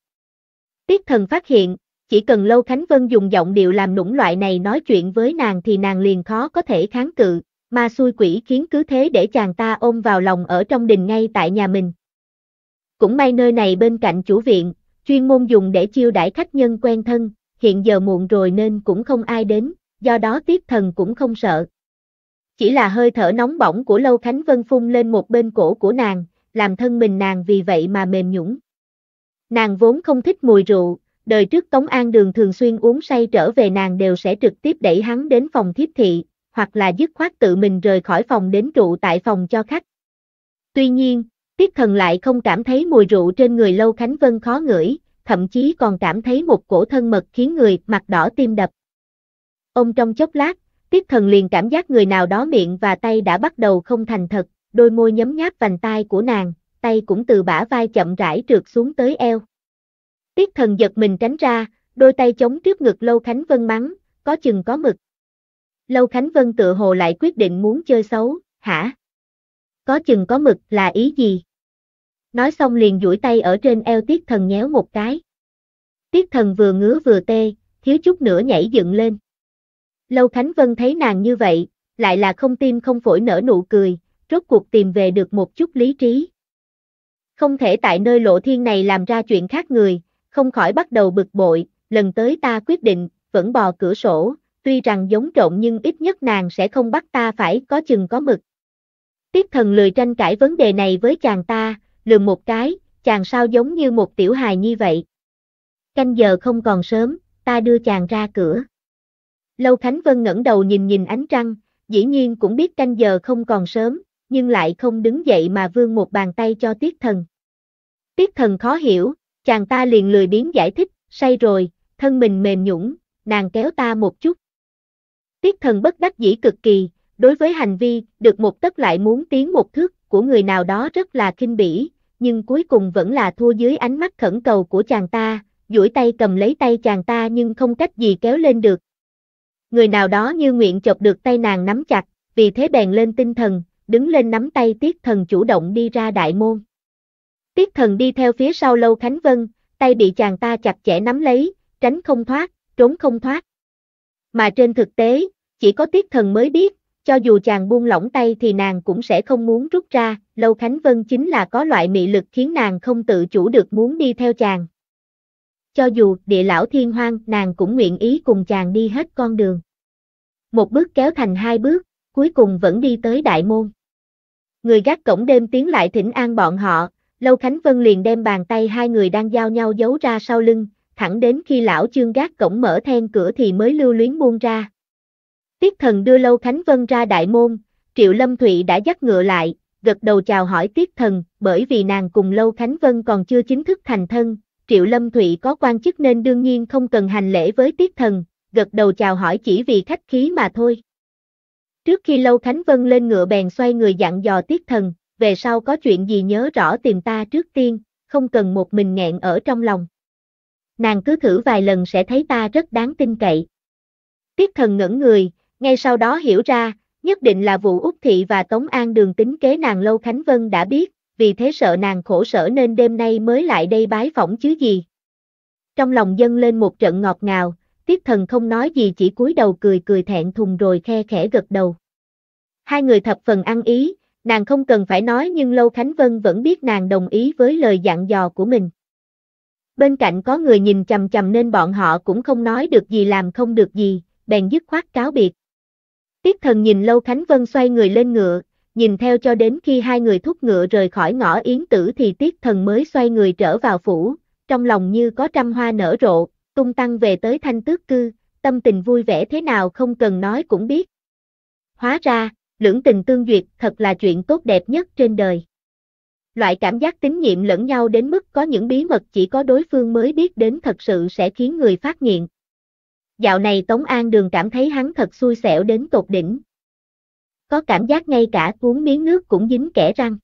Tiết Thần phát hiện, chỉ cần Lâu Khánh Vân dùng giọng điệu làm nũng loại này nói chuyện với nàng thì nàng liền khó có thể kháng cự, mà xui quỷ khiến cứ thế để chàng ta ôm vào lòng ở trong đình ngay tại nhà mình. Cũng may nơi này bên cạnh chủ viện, chuyên môn dùng để chiêu đãi khách nhân quen thân, hiện giờ muộn rồi nên cũng không ai đến, do đó tiếp thần cũng không sợ. Chỉ là hơi thở nóng bỏng của Lâu Khánh Vân phun lên một bên cổ của nàng, làm thân mình nàng vì vậy mà mềm nhũng. Nàng vốn không thích mùi rượu, đời trước Tống An Đường thường xuyên uống say trở về nàng đều sẽ trực tiếp đẩy hắn đến phòng thiếp thị, hoặc là dứt khoát tự mình rời khỏi phòng đến trụ tại phòng cho khách. Tuy nhiên, Tiết Thần lại không cảm thấy mùi rượu trên người Lâu Khánh Vân khó ngửi, thậm chí còn cảm thấy một cổ thân mật khiến người mặt đỏ tim đập. Ông trong chốc lát, Tiết Thần liền cảm giác người nào đó miệng và tay đã bắt đầu không thành thật, đôi môi nhấm nháp vành tai của nàng, tay cũng từ bả vai chậm rãi trượt xuống tới eo. Tiết thần giật mình tránh ra, đôi tay chống trước ngực Lâu Khánh Vân mắng, có chừng có mực. Lâu Khánh Vân tự hồ lại quyết định muốn chơi xấu, hả? Có chừng có mực là ý gì? Nói xong liền duỗi tay ở trên eo tiết thần nhéo một cái. Tiết thần vừa ngứa vừa tê, thiếu chút nữa nhảy dựng lên. Lâu Khánh Vân thấy nàng như vậy, lại là không tim không phổi nở nụ cười, rốt cuộc tìm về được một chút lý trí. Không thể tại nơi lộ thiên này làm ra chuyện khác người, không khỏi bắt đầu bực bội, lần tới ta quyết định, vẫn bò cửa sổ, tuy rằng giống trộn nhưng ít nhất nàng sẽ không bắt ta phải có chừng có mực. Tiết thần lười tranh cãi vấn đề này với chàng ta, lườm một cái, chàng sao giống như một tiểu hài như vậy. Canh giờ không còn sớm, ta đưa chàng ra cửa. Lâu Khánh Vân ngẩng đầu nhìn nhìn ánh trăng, dĩ nhiên cũng biết canh giờ không còn sớm, nhưng lại không đứng dậy mà vương một bàn tay cho tiết thần. Tiết thần khó hiểu, Chàng ta liền lười biếng giải thích, say rồi, thân mình mềm nhũng, nàng kéo ta một chút. Tiết thần bất đắc dĩ cực kỳ, đối với hành vi, được một tấc lại muốn tiến một thước, của người nào đó rất là kinh bỉ, nhưng cuối cùng vẫn là thua dưới ánh mắt khẩn cầu của chàng ta, duỗi tay cầm lấy tay chàng ta nhưng không cách gì kéo lên được. Người nào đó như nguyện chọc được tay nàng nắm chặt, vì thế bèn lên tinh thần, đứng lên nắm tay tiết thần chủ động đi ra đại môn. Tiết thần đi theo phía sau Lâu Khánh Vân, tay bị chàng ta chặt chẽ nắm lấy, tránh không thoát, trốn không thoát. Mà trên thực tế, chỉ có tiết thần mới biết, cho dù chàng buông lỏng tay thì nàng cũng sẽ không muốn rút ra, Lâu Khánh Vân chính là có loại mị lực khiến nàng không tự chủ được muốn đi theo chàng. Cho dù địa lão thiên hoang, nàng cũng nguyện ý cùng chàng đi hết con đường. Một bước kéo thành hai bước, cuối cùng vẫn đi tới đại môn. Người gác cổng đêm tiến lại thỉnh an bọn họ, Lâu Khánh Vân liền đem bàn tay hai người đang giao nhau giấu ra sau lưng, thẳng đến khi lão chương gác cổng mở then cửa thì mới lưu luyến buông ra. Tiết thần đưa Lâu Khánh Vân ra đại môn, Triệu Lâm Thụy đã dắt ngựa lại, gật đầu chào hỏi Tiết thần, bởi vì nàng cùng Lâu Khánh Vân còn chưa chính thức thành thân, Triệu Lâm Thụy có quan chức nên đương nhiên không cần hành lễ với Tiết thần, gật đầu chào hỏi chỉ vì khách khí mà thôi. Trước khi Lâu Khánh Vân lên ngựa bèn xoay người dặn dò Tiết thần, về sau có chuyện gì nhớ rõ tìm ta trước tiên, không cần một mình nghẹn ở trong lòng. Nàng cứ thử vài lần sẽ thấy ta rất đáng tin cậy. Tiết thần ngẩn người, ngay sau đó hiểu ra, nhất định là vụ Úc Thị và Tống An đường tính kế nàng Lâu Khánh Vân đã biết, vì thế sợ nàng khổ sở nên đêm nay mới lại đây bái phỏng chứ gì. Trong lòng dâng lên một trận ngọt ngào, tiết thần không nói gì chỉ cúi đầu cười cười thẹn thùng rồi khe khẽ gật đầu. Hai người thập phần ăn ý, Nàng không cần phải nói nhưng Lâu Khánh Vân vẫn biết nàng đồng ý với lời dặn dò của mình. Bên cạnh có người nhìn chầm chầm nên bọn họ cũng không nói được gì làm không được gì, bèn dứt khoát cáo biệt. Tiết thần nhìn Lâu Khánh Vân xoay người lên ngựa, nhìn theo cho đến khi hai người thúc ngựa rời khỏi ngõ yến tử thì tiết thần mới xoay người trở vào phủ, trong lòng như có trăm hoa nở rộ, tung tăng về tới thanh tước cư, tâm tình vui vẻ thế nào không cần nói cũng biết. Hóa ra, lưỡng tình tương duyệt thật là chuyện tốt đẹp nhất trên đời. Loại cảm giác tín nhiệm lẫn nhau đến mức có những bí mật chỉ có đối phương mới biết đến thật sự sẽ khiến người phát nghiện. Dạo này Tống An Đường cảm thấy hắn thật xui xẻo đến tột đỉnh. Có cảm giác ngay cả cuốn miếng nước cũng dính kẻ răng.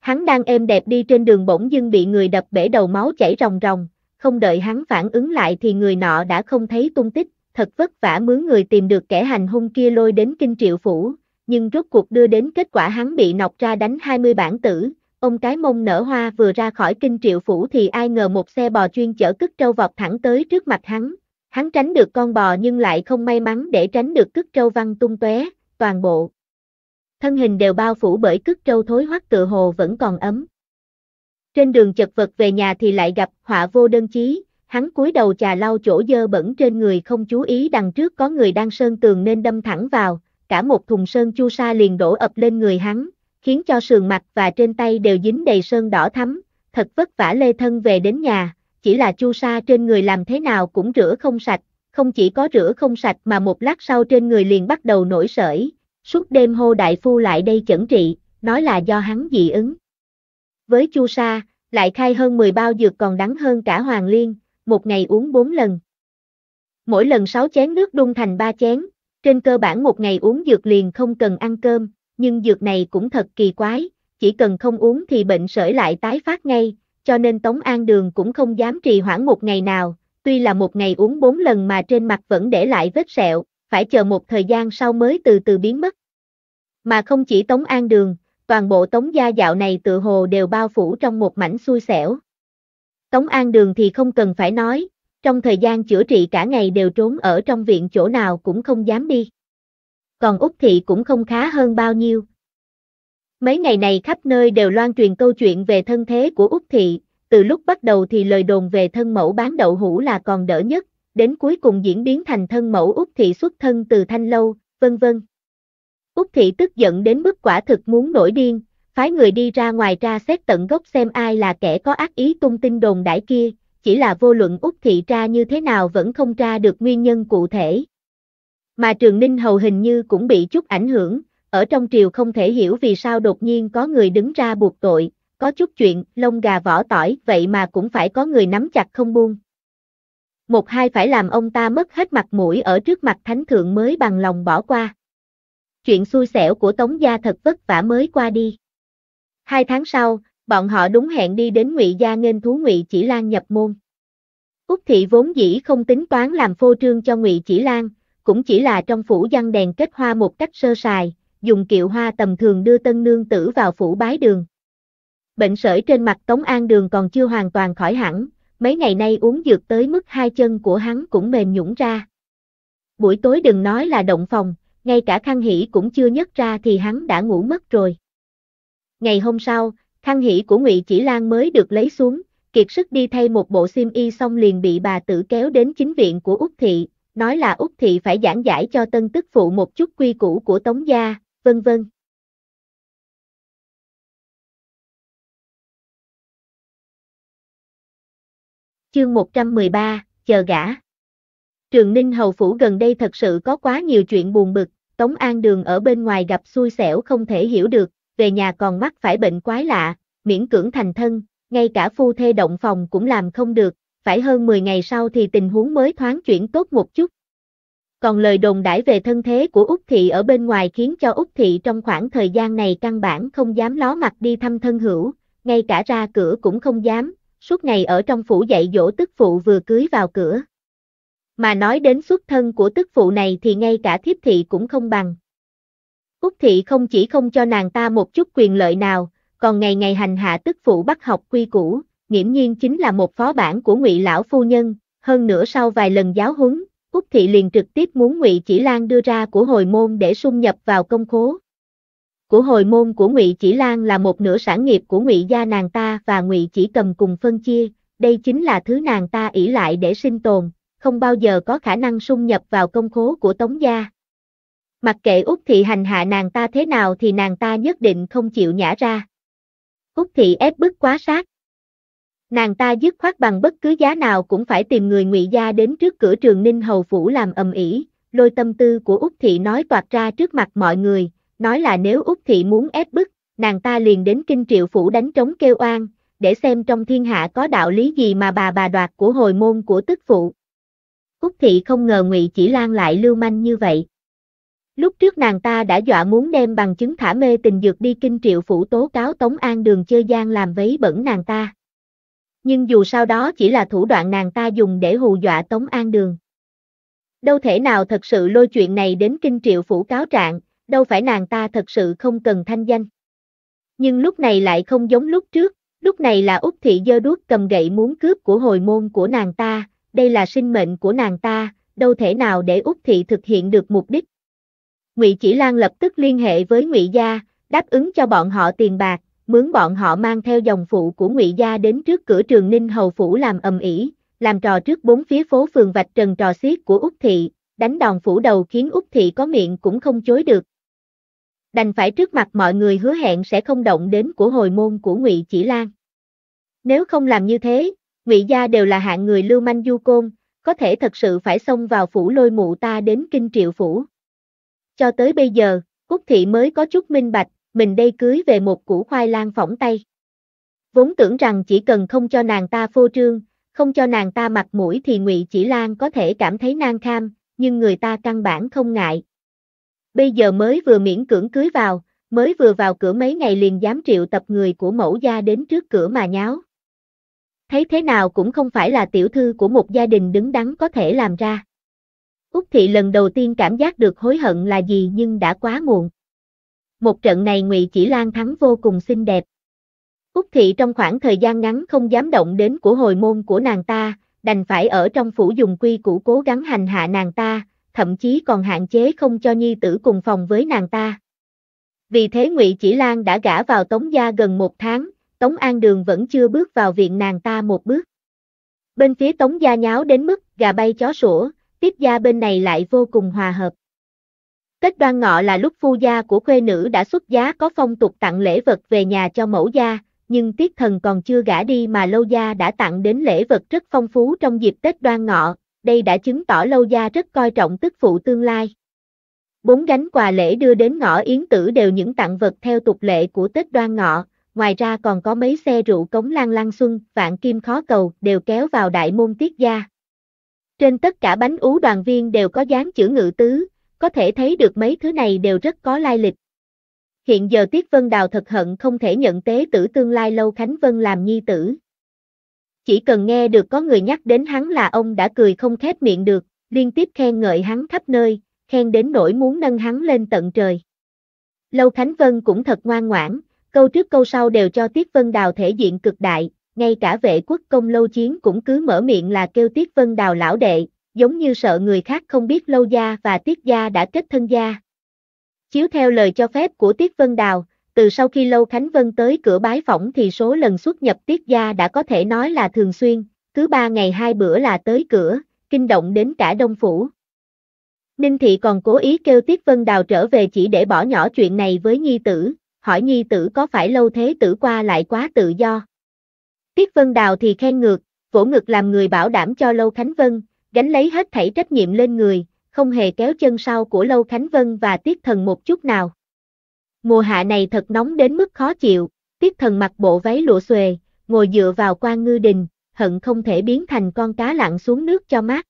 Hắn đang êm đẹp đi trên đường bỗng dưng bị người đập bể đầu máu chảy ròng ròng, không đợi hắn phản ứng lại thì người nọ đã không thấy tung tích, thật vất vả mướn người tìm được kẻ hành hung kia lôi đến kinh triệu phủ, nhưng rốt cuộc đưa đến kết quả hắn bị nọc ra đánh 20 bản tử, ông cái mông nở hoa vừa ra khỏi kinh triệu phủ thì ai ngờ một xe bò chuyên chở cứt trâu vọt thẳng tới trước mặt hắn. Hắn tránh được con bò nhưng lại không may mắn để tránh được cứt trâu văng tung tóe, toàn bộ. Thân hình đều bao phủ bởi cứt trâu thối hoắc tựa hồ vẫn còn ấm. Trên đường chật vật về nhà thì lại gặp họa vô đơn chí, hắn cúi đầu trà lau chỗ dơ bẩn trên người không chú ý đằng trước có người đang sơn tường nên đâm thẳng vào, cả một thùng sơn chu sa liền đổ ập lên người hắn, khiến cho sườn mặt và trên tay đều dính đầy sơn đỏ thắm, thật vất vả lê thân về đến nhà, chỉ là chu sa trên người làm thế nào cũng rửa không sạch, không chỉ có rửa không sạch mà một lát sau trên người liền bắt đầu nổi sởi, suốt đêm hô đại phu lại đây chẩn trị, nói là do hắn dị ứng. Với chu sa, lại khai hơn 10 bao dược còn đắng hơn cả hoàng liên, một ngày uống 4 lần. Mỗi lần 6 chén nước đun thành 3 chén, trên cơ bản một ngày uống dược liền không cần ăn cơm, nhưng dược này cũng thật kỳ quái, chỉ cần không uống thì bệnh sởi lại tái phát ngay, cho nên Tống An Đường cũng không dám trì hoãn một ngày nào, tuy là một ngày uống bốn lần mà trên mặt vẫn để lại vết sẹo, phải chờ một thời gian sau mới từ từ biến mất. Mà không chỉ Tống An Đường, toàn bộ Tống gia dạo này tự hồ đều bao phủ trong một mảnh xui xẻo. Tống An Đường thì không cần phải nói, trong thời gian chữa trị cả ngày đều trốn ở trong viện chỗ nào cũng không dám đi. Còn Úc Thị cũng không khá hơn bao nhiêu. Mấy ngày này khắp nơi đều loan truyền câu chuyện về thân thế của Úc Thị, từ lúc bắt đầu thì lời đồn về thân mẫu bán đậu hũ là còn đỡ nhất, đến cuối cùng diễn biến thành thân mẫu Úc Thị xuất thân từ Thanh Lâu, vân vân. Úc Thị tức giận đến mức quả thực muốn nổi điên, phái người đi ra ngoài tra xét tận gốc xem ai là kẻ có ác ý tung tin đồn đãi kia, chỉ là vô luận Úc thị tra như thế nào vẫn không tra được nguyên nhân cụ thể. Mà Trường Ninh Hầu hình như cũng bị chút ảnh hưởng, ở trong triều không thể hiểu vì sao đột nhiên có người đứng ra buộc tội, có chút chuyện, lông gà vỏ tỏi, vậy mà cũng phải có người nắm chặt không buông. Một hai phải làm ông ta mất hết mặt mũi ở trước mặt thánh thượng mới bằng lòng bỏ qua. Chuyện xui xẻo của Tống Gia thật vất vả mới qua đi. Hai tháng sau, bọn họ đúng hẹn đi đến Ngụy gia nghênh thú Ngụy Chỉ Lan nhập môn. Úc thị vốn dĩ không tính toán làm phô trương cho Ngụy Chỉ Lan, cũng chỉ là trong phủ văn đèn kết hoa một cách sơ sài, dùng kiệu hoa tầm thường đưa tân nương tử vào phủ bái đường. Bệnh sởi trên mặt Tống An Đường còn chưa hoàn toàn khỏi hẳn, mấy ngày nay uống dược tới mức hai chân của hắn cũng mềm nhũn ra. Buổi tối đừng nói là động phòng, ngay cả khăn hỉ cũng chưa nhấc ra thì hắn đã ngủ mất rồi. Ngày hôm sau, Khăn hỉ của Ngụy Chỉ Lan mới được lấy xuống, kiệt sức đi thay một bộ xiêm y xong liền bị bà tử kéo đến chính viện của Úc Thị, nói là Úc Thị phải giảng giải cho tân tức phụ một chút quy củ của Tống Gia, vân vân. Chương 113, chờ gã. Trường Ninh Hầu Phủ gần đây thật sự có quá nhiều chuyện buồn bực, Tống An Đường ở bên ngoài gặp xui xẻo không thể hiểu được, về nhà còn mắc phải bệnh quái lạ, miễn cưỡng thành thân, ngay cả phu thê động phòng cũng làm không được, phải hơn 10 ngày sau thì tình huống mới thoáng chuyển tốt một chút. Còn lời đồn đãi về thân thế của Úc Thị ở bên ngoài khiến cho Úc Thị trong khoảng thời gian này căn bản không dám ló mặt đi thăm thân hữu, ngay cả ra cửa cũng không dám, suốt ngày ở trong phủ dạy dỗ tức phụ vừa cưới vào cửa. Mà nói đến xuất thân của tức phụ này thì ngay cả thiếp thị cũng không bằng, Úc thị không chỉ không cho nàng ta một chút quyền lợi nào, còn ngày ngày hành hạ tức phụ bắt học quy củ, nghiễm nhiên chính là một phó bản của ngụy lão phu nhân, hơn nữa sau vài lần giáo huấn, Úc thị liền trực tiếp muốn ngụy chỉ lan đưa ra của hồi môn để xung nhập vào công khố. Của hồi môn của ngụy chỉ lan là một nửa sản nghiệp của ngụy gia nàng ta và ngụy chỉ cầm cùng phân chia, đây chính là thứ nàng ta ỷ lại để sinh tồn, không bao giờ có khả năng xung nhập vào công khố của tống gia. Mặc kệ Úc Thị hành hạ nàng ta thế nào thì nàng ta nhất định không chịu nhả ra. Úc Thị ép bức quá sát. Nàng ta dứt khoát bằng bất cứ giá nào cũng phải tìm người ngụy gia đến trước cửa trường Ninh Hầu Phủ làm ầm ĩ. lôi tâm tư của Úc Thị nói toạt ra trước mặt mọi người, nói là nếu Úc Thị muốn ép bức, nàng ta liền đến kinh triệu phủ đánh trống kêu oan, để xem trong thiên hạ có đạo lý gì mà bà bà đoạt của hồi môn của tức phụ. Úc Thị không ngờ ngụy Chỉ Lan lại lưu manh như vậy. Lúc trước nàng ta đã dọa muốn đem bằng chứng thả mê tình dược đi kinh triệu phủ tố cáo Tống An đường chơi gian làm vấy bẩn nàng ta. Nhưng dù sau đó chỉ là thủ đoạn nàng ta dùng để hù dọa Tống An đường. Đâu thể nào thật sự lôi chuyện này đến kinh triệu phủ cáo trạng, đâu phải nàng ta thật sự không cần thanh danh. Nhưng lúc này lại không giống lúc trước, lúc này là Úc Thị Dơ đuốc cầm gậy muốn cướp của hồi môn của nàng ta, đây là sinh mệnh của nàng ta, đâu thể nào để Úc Thị thực hiện được mục đích Ngụy Chỉ Lan lập tức liên hệ với Ngụy gia, đáp ứng cho bọn họ tiền bạc, mướn bọn họ mang theo dòng phụ của Ngụy gia đến trước cửa trường Ninh Hầu phủ làm ầm ĩ, làm trò trước bốn phía phố phường vạch trần trò xiết của Úc thị, đánh đòn phủ đầu khiến Úc thị có miệng cũng không chối được. Đành phải trước mặt mọi người hứa hẹn sẽ không động đến của hồi môn của Ngụy Chỉ Lan. Nếu không làm như thế, Ngụy gia đều là hạng người lưu manh du côn, có thể thật sự phải xông vào phủ lôi mụ ta đến kinh triệu phủ. Cho tới bây giờ, Cúc Thị mới có chút minh bạch, mình đây cưới về một củ khoai lang phỏng tay. Vốn tưởng rằng chỉ cần không cho nàng ta phô trương, không cho nàng ta mặt mũi thì ngụy Chỉ Lan có thể cảm thấy nang kham, nhưng người ta căn bản không ngại. Bây giờ mới vừa miễn cưỡng cưới vào, mới vừa vào cửa mấy ngày liền dám triệu tập người của mẫu gia đến trước cửa mà nháo. Thấy thế nào cũng không phải là tiểu thư của một gia đình đứng đắn có thể làm ra. Úc Thị lần đầu tiên cảm giác được hối hận là gì nhưng đã quá muộn. Một trận này Ngụy Chỉ Lan thắng vô cùng xinh đẹp. Úc Thị trong khoảng thời gian ngắn không dám động đến của hồi môn của nàng ta, đành phải ở trong phủ dùng quy củ cố gắng hành hạ nàng ta, thậm chí còn hạn chế không cho nhi tử cùng phòng với nàng ta. Vì thế Ngụy Chỉ Lan đã gả vào Tống gia gần một tháng, Tống An Đường vẫn chưa bước vào viện nàng ta một bước. Bên phía Tống gia nháo đến mức gà bay chó sủa, Tiếp gia bên này lại vô cùng hòa hợp. Tết đoan ngọ là lúc phu gia của khuê nữ đã xuất giá có phong tục tặng lễ vật về nhà cho mẫu gia, nhưng tiết thần còn chưa gả đi mà lâu gia đã tặng đến lễ vật rất phong phú trong dịp Tết đoan ngọ, đây đã chứng tỏ lâu gia rất coi trọng tức phụ tương lai. Bốn gánh quà lễ đưa đến ngõ yến tử đều những tặng vật theo tục lệ của Tết đoan ngọ, ngoài ra còn có mấy xe rượu cống lan lan xuân, vạn kim khó cầu đều kéo vào đại môn tiết gia. Trên tất cả bánh ú đoàn viên đều có dán chữ ngự tứ, có thể thấy được mấy thứ này đều rất có lai lịch. Hiện giờ Tiết Vân Đào thật hận không thể nhận tế tử tương lai Lâu Khánh Vân làm nhi tử. Chỉ cần nghe được có người nhắc đến hắn là ông đã cười không khép miệng được, liên tiếp khen ngợi hắn khắp nơi, khen đến nỗi muốn nâng hắn lên tận trời. Lâu Khánh Vân cũng thật ngoan ngoãn, câu trước câu sau đều cho Tiết Vân Đào thể diện cực đại, ngay cả vệ quốc công lâu chiến cũng cứ mở miệng là kêu Tiết Vân Đào lão đệ, giống như sợ người khác không biết lâu gia và Tiết gia đã kết thân gia. Chiếu theo lời cho phép của Tiết Vân Đào, từ sau khi Lâu Khánh Vân tới cửa bái phỏng thì số lần xuất nhập Tiết gia đã có thể nói là thường xuyên, cứ ba ngày hai bữa là tới cửa, kinh động đến cả Đông Phủ. Ninh Thị còn cố ý kêu Tiết Vân Đào trở về chỉ để bỏ nhỏ chuyện này với Nhi Tử, hỏi Nhi Tử có phải lâu thế tử qua lại quá tự do. Tiết Vân Đào thì khen ngược, vỗ ngực làm người bảo đảm cho Lâu Khánh Vân, gánh lấy hết thảy trách nhiệm lên người, không hề kéo chân sau của Lâu Khánh Vân và Tiết Thần một chút nào. Mùa hạ này thật nóng đến mức khó chịu, Tiết Thần mặc bộ váy lụa xuề, ngồi dựa vào quan ngư đình, hận không thể biến thành con cá lặn xuống nước cho mát.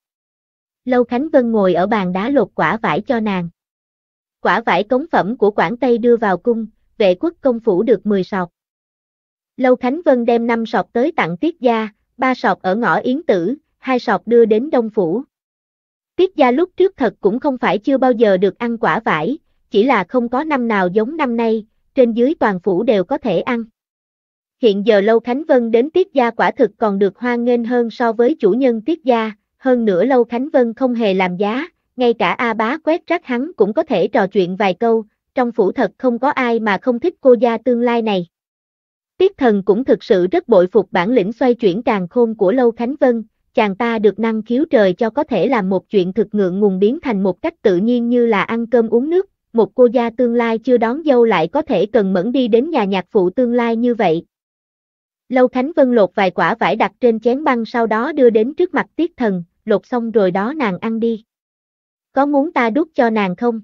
Lâu Khánh Vân ngồi ở bàn đá lột quả vải cho nàng. Quả vải cống phẩm của Quảng Tây đưa vào cung, vệ quốc công phủ được 10 sọc. Lâu Khánh Vân đem 5 sọt tới tặng Tiết Gia, 3 sọt ở ngõ Yến Tử, 2 sọt đưa đến Đông Phủ. Tiết Gia lúc trước thật cũng không phải chưa bao giờ được ăn quả vải, chỉ là không có năm nào giống năm nay, trên dưới toàn phủ đều có thể ăn. Hiện giờ Lâu Khánh Vân đến Tiết Gia quả thực còn được hoan nghênh hơn so với chủ nhân Tiết Gia, hơn nữa Lâu Khánh Vân không hề làm giá, ngay cả A Bá quét rác hắn cũng có thể trò chuyện vài câu, trong phủ thật không có ai mà không thích cô gia tương lai này. Tiết thần cũng thực sự rất bội phục bản lĩnh xoay chuyển càng khôn của Lâu Khánh Vân, chàng ta được năng khiếu trời cho có thể làm một chuyện thực ngượng nguồn biến thành một cách tự nhiên như là ăn cơm uống nước, một cô gia tương lai chưa đón dâu lại có thể cần mẫn đi đến nhà nhạc phụ tương lai như vậy. Lâu Khánh Vân lột vài quả vải đặt trên chén băng sau đó đưa đến trước mặt tiết thần, lột xong rồi đó nàng ăn đi. Có muốn ta đút cho nàng không?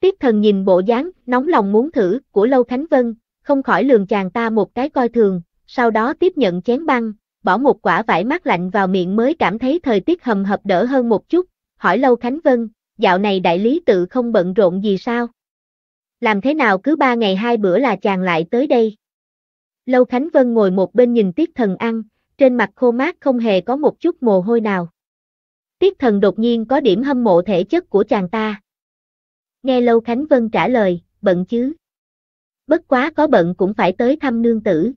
Tiết thần nhìn bộ dáng, nóng lòng muốn thử, của Lâu Khánh Vân, không khỏi lường chàng ta một cái coi thường, sau đó tiếp nhận chén băng, bỏ một quả vải mát lạnh vào miệng mới cảm thấy thời tiết hầm hập đỡ hơn một chút, hỏi Lâu Khánh Vân, dạo này đại lý tự không bận rộn gì sao? Làm thế nào cứ ba ngày hai bữa là chàng lại tới đây? Lâu Khánh Vân ngồi một bên nhìn Tiết Thần ăn, trên mặt khô mát không hề có một chút mồ hôi nào. Tiết Thần đột nhiên có điểm hâm mộ thể chất của chàng ta. Nghe Lâu Khánh Vân trả lời, bận chứ bất quá có bận cũng phải tới thăm nương tử.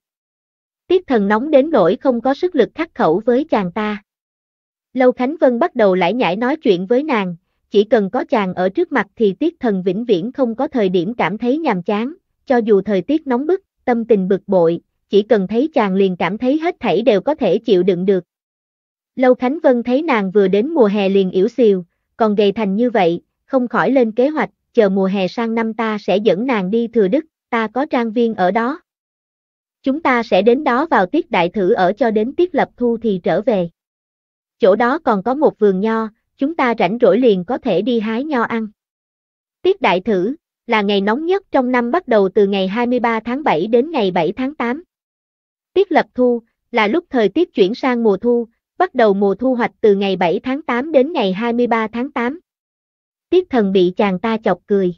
Tiết thần nóng đến nỗi không có sức lực khắc khẩu với chàng ta. Lâu Khánh Vân bắt đầu lải nhải nói chuyện với nàng, chỉ cần có chàng ở trước mặt thì tiết thần vĩnh viễn không có thời điểm cảm thấy nhàm chán, cho dù thời tiết nóng bức, tâm tình bực bội, chỉ cần thấy chàng liền cảm thấy hết thảy đều có thể chịu đựng được. Lâu Khánh Vân thấy nàng vừa đến mùa hè liền yếu xìu, còn gầy thành như vậy, không khỏi lên kế hoạch, chờ mùa hè sang năm ta sẽ dẫn nàng đi thừa đức, Ta có trang viên ở đó. Chúng ta sẽ đến đó vào tiết đại thử ở cho đến tiết lập thu thì trở về. Chỗ đó còn có một vườn nho, chúng ta rảnh rỗi liền có thể đi hái nho ăn. Tiết đại thử là ngày nóng nhất trong năm bắt đầu từ ngày 23 tháng 7 đến ngày 7 tháng 8. Tiết lập thu là lúc thời tiết chuyển sang mùa thu, bắt đầu mùa thu hoạch từ ngày 7 tháng 8 đến ngày 23 tháng 8. Tiết thần bị chàng ta chọc cười.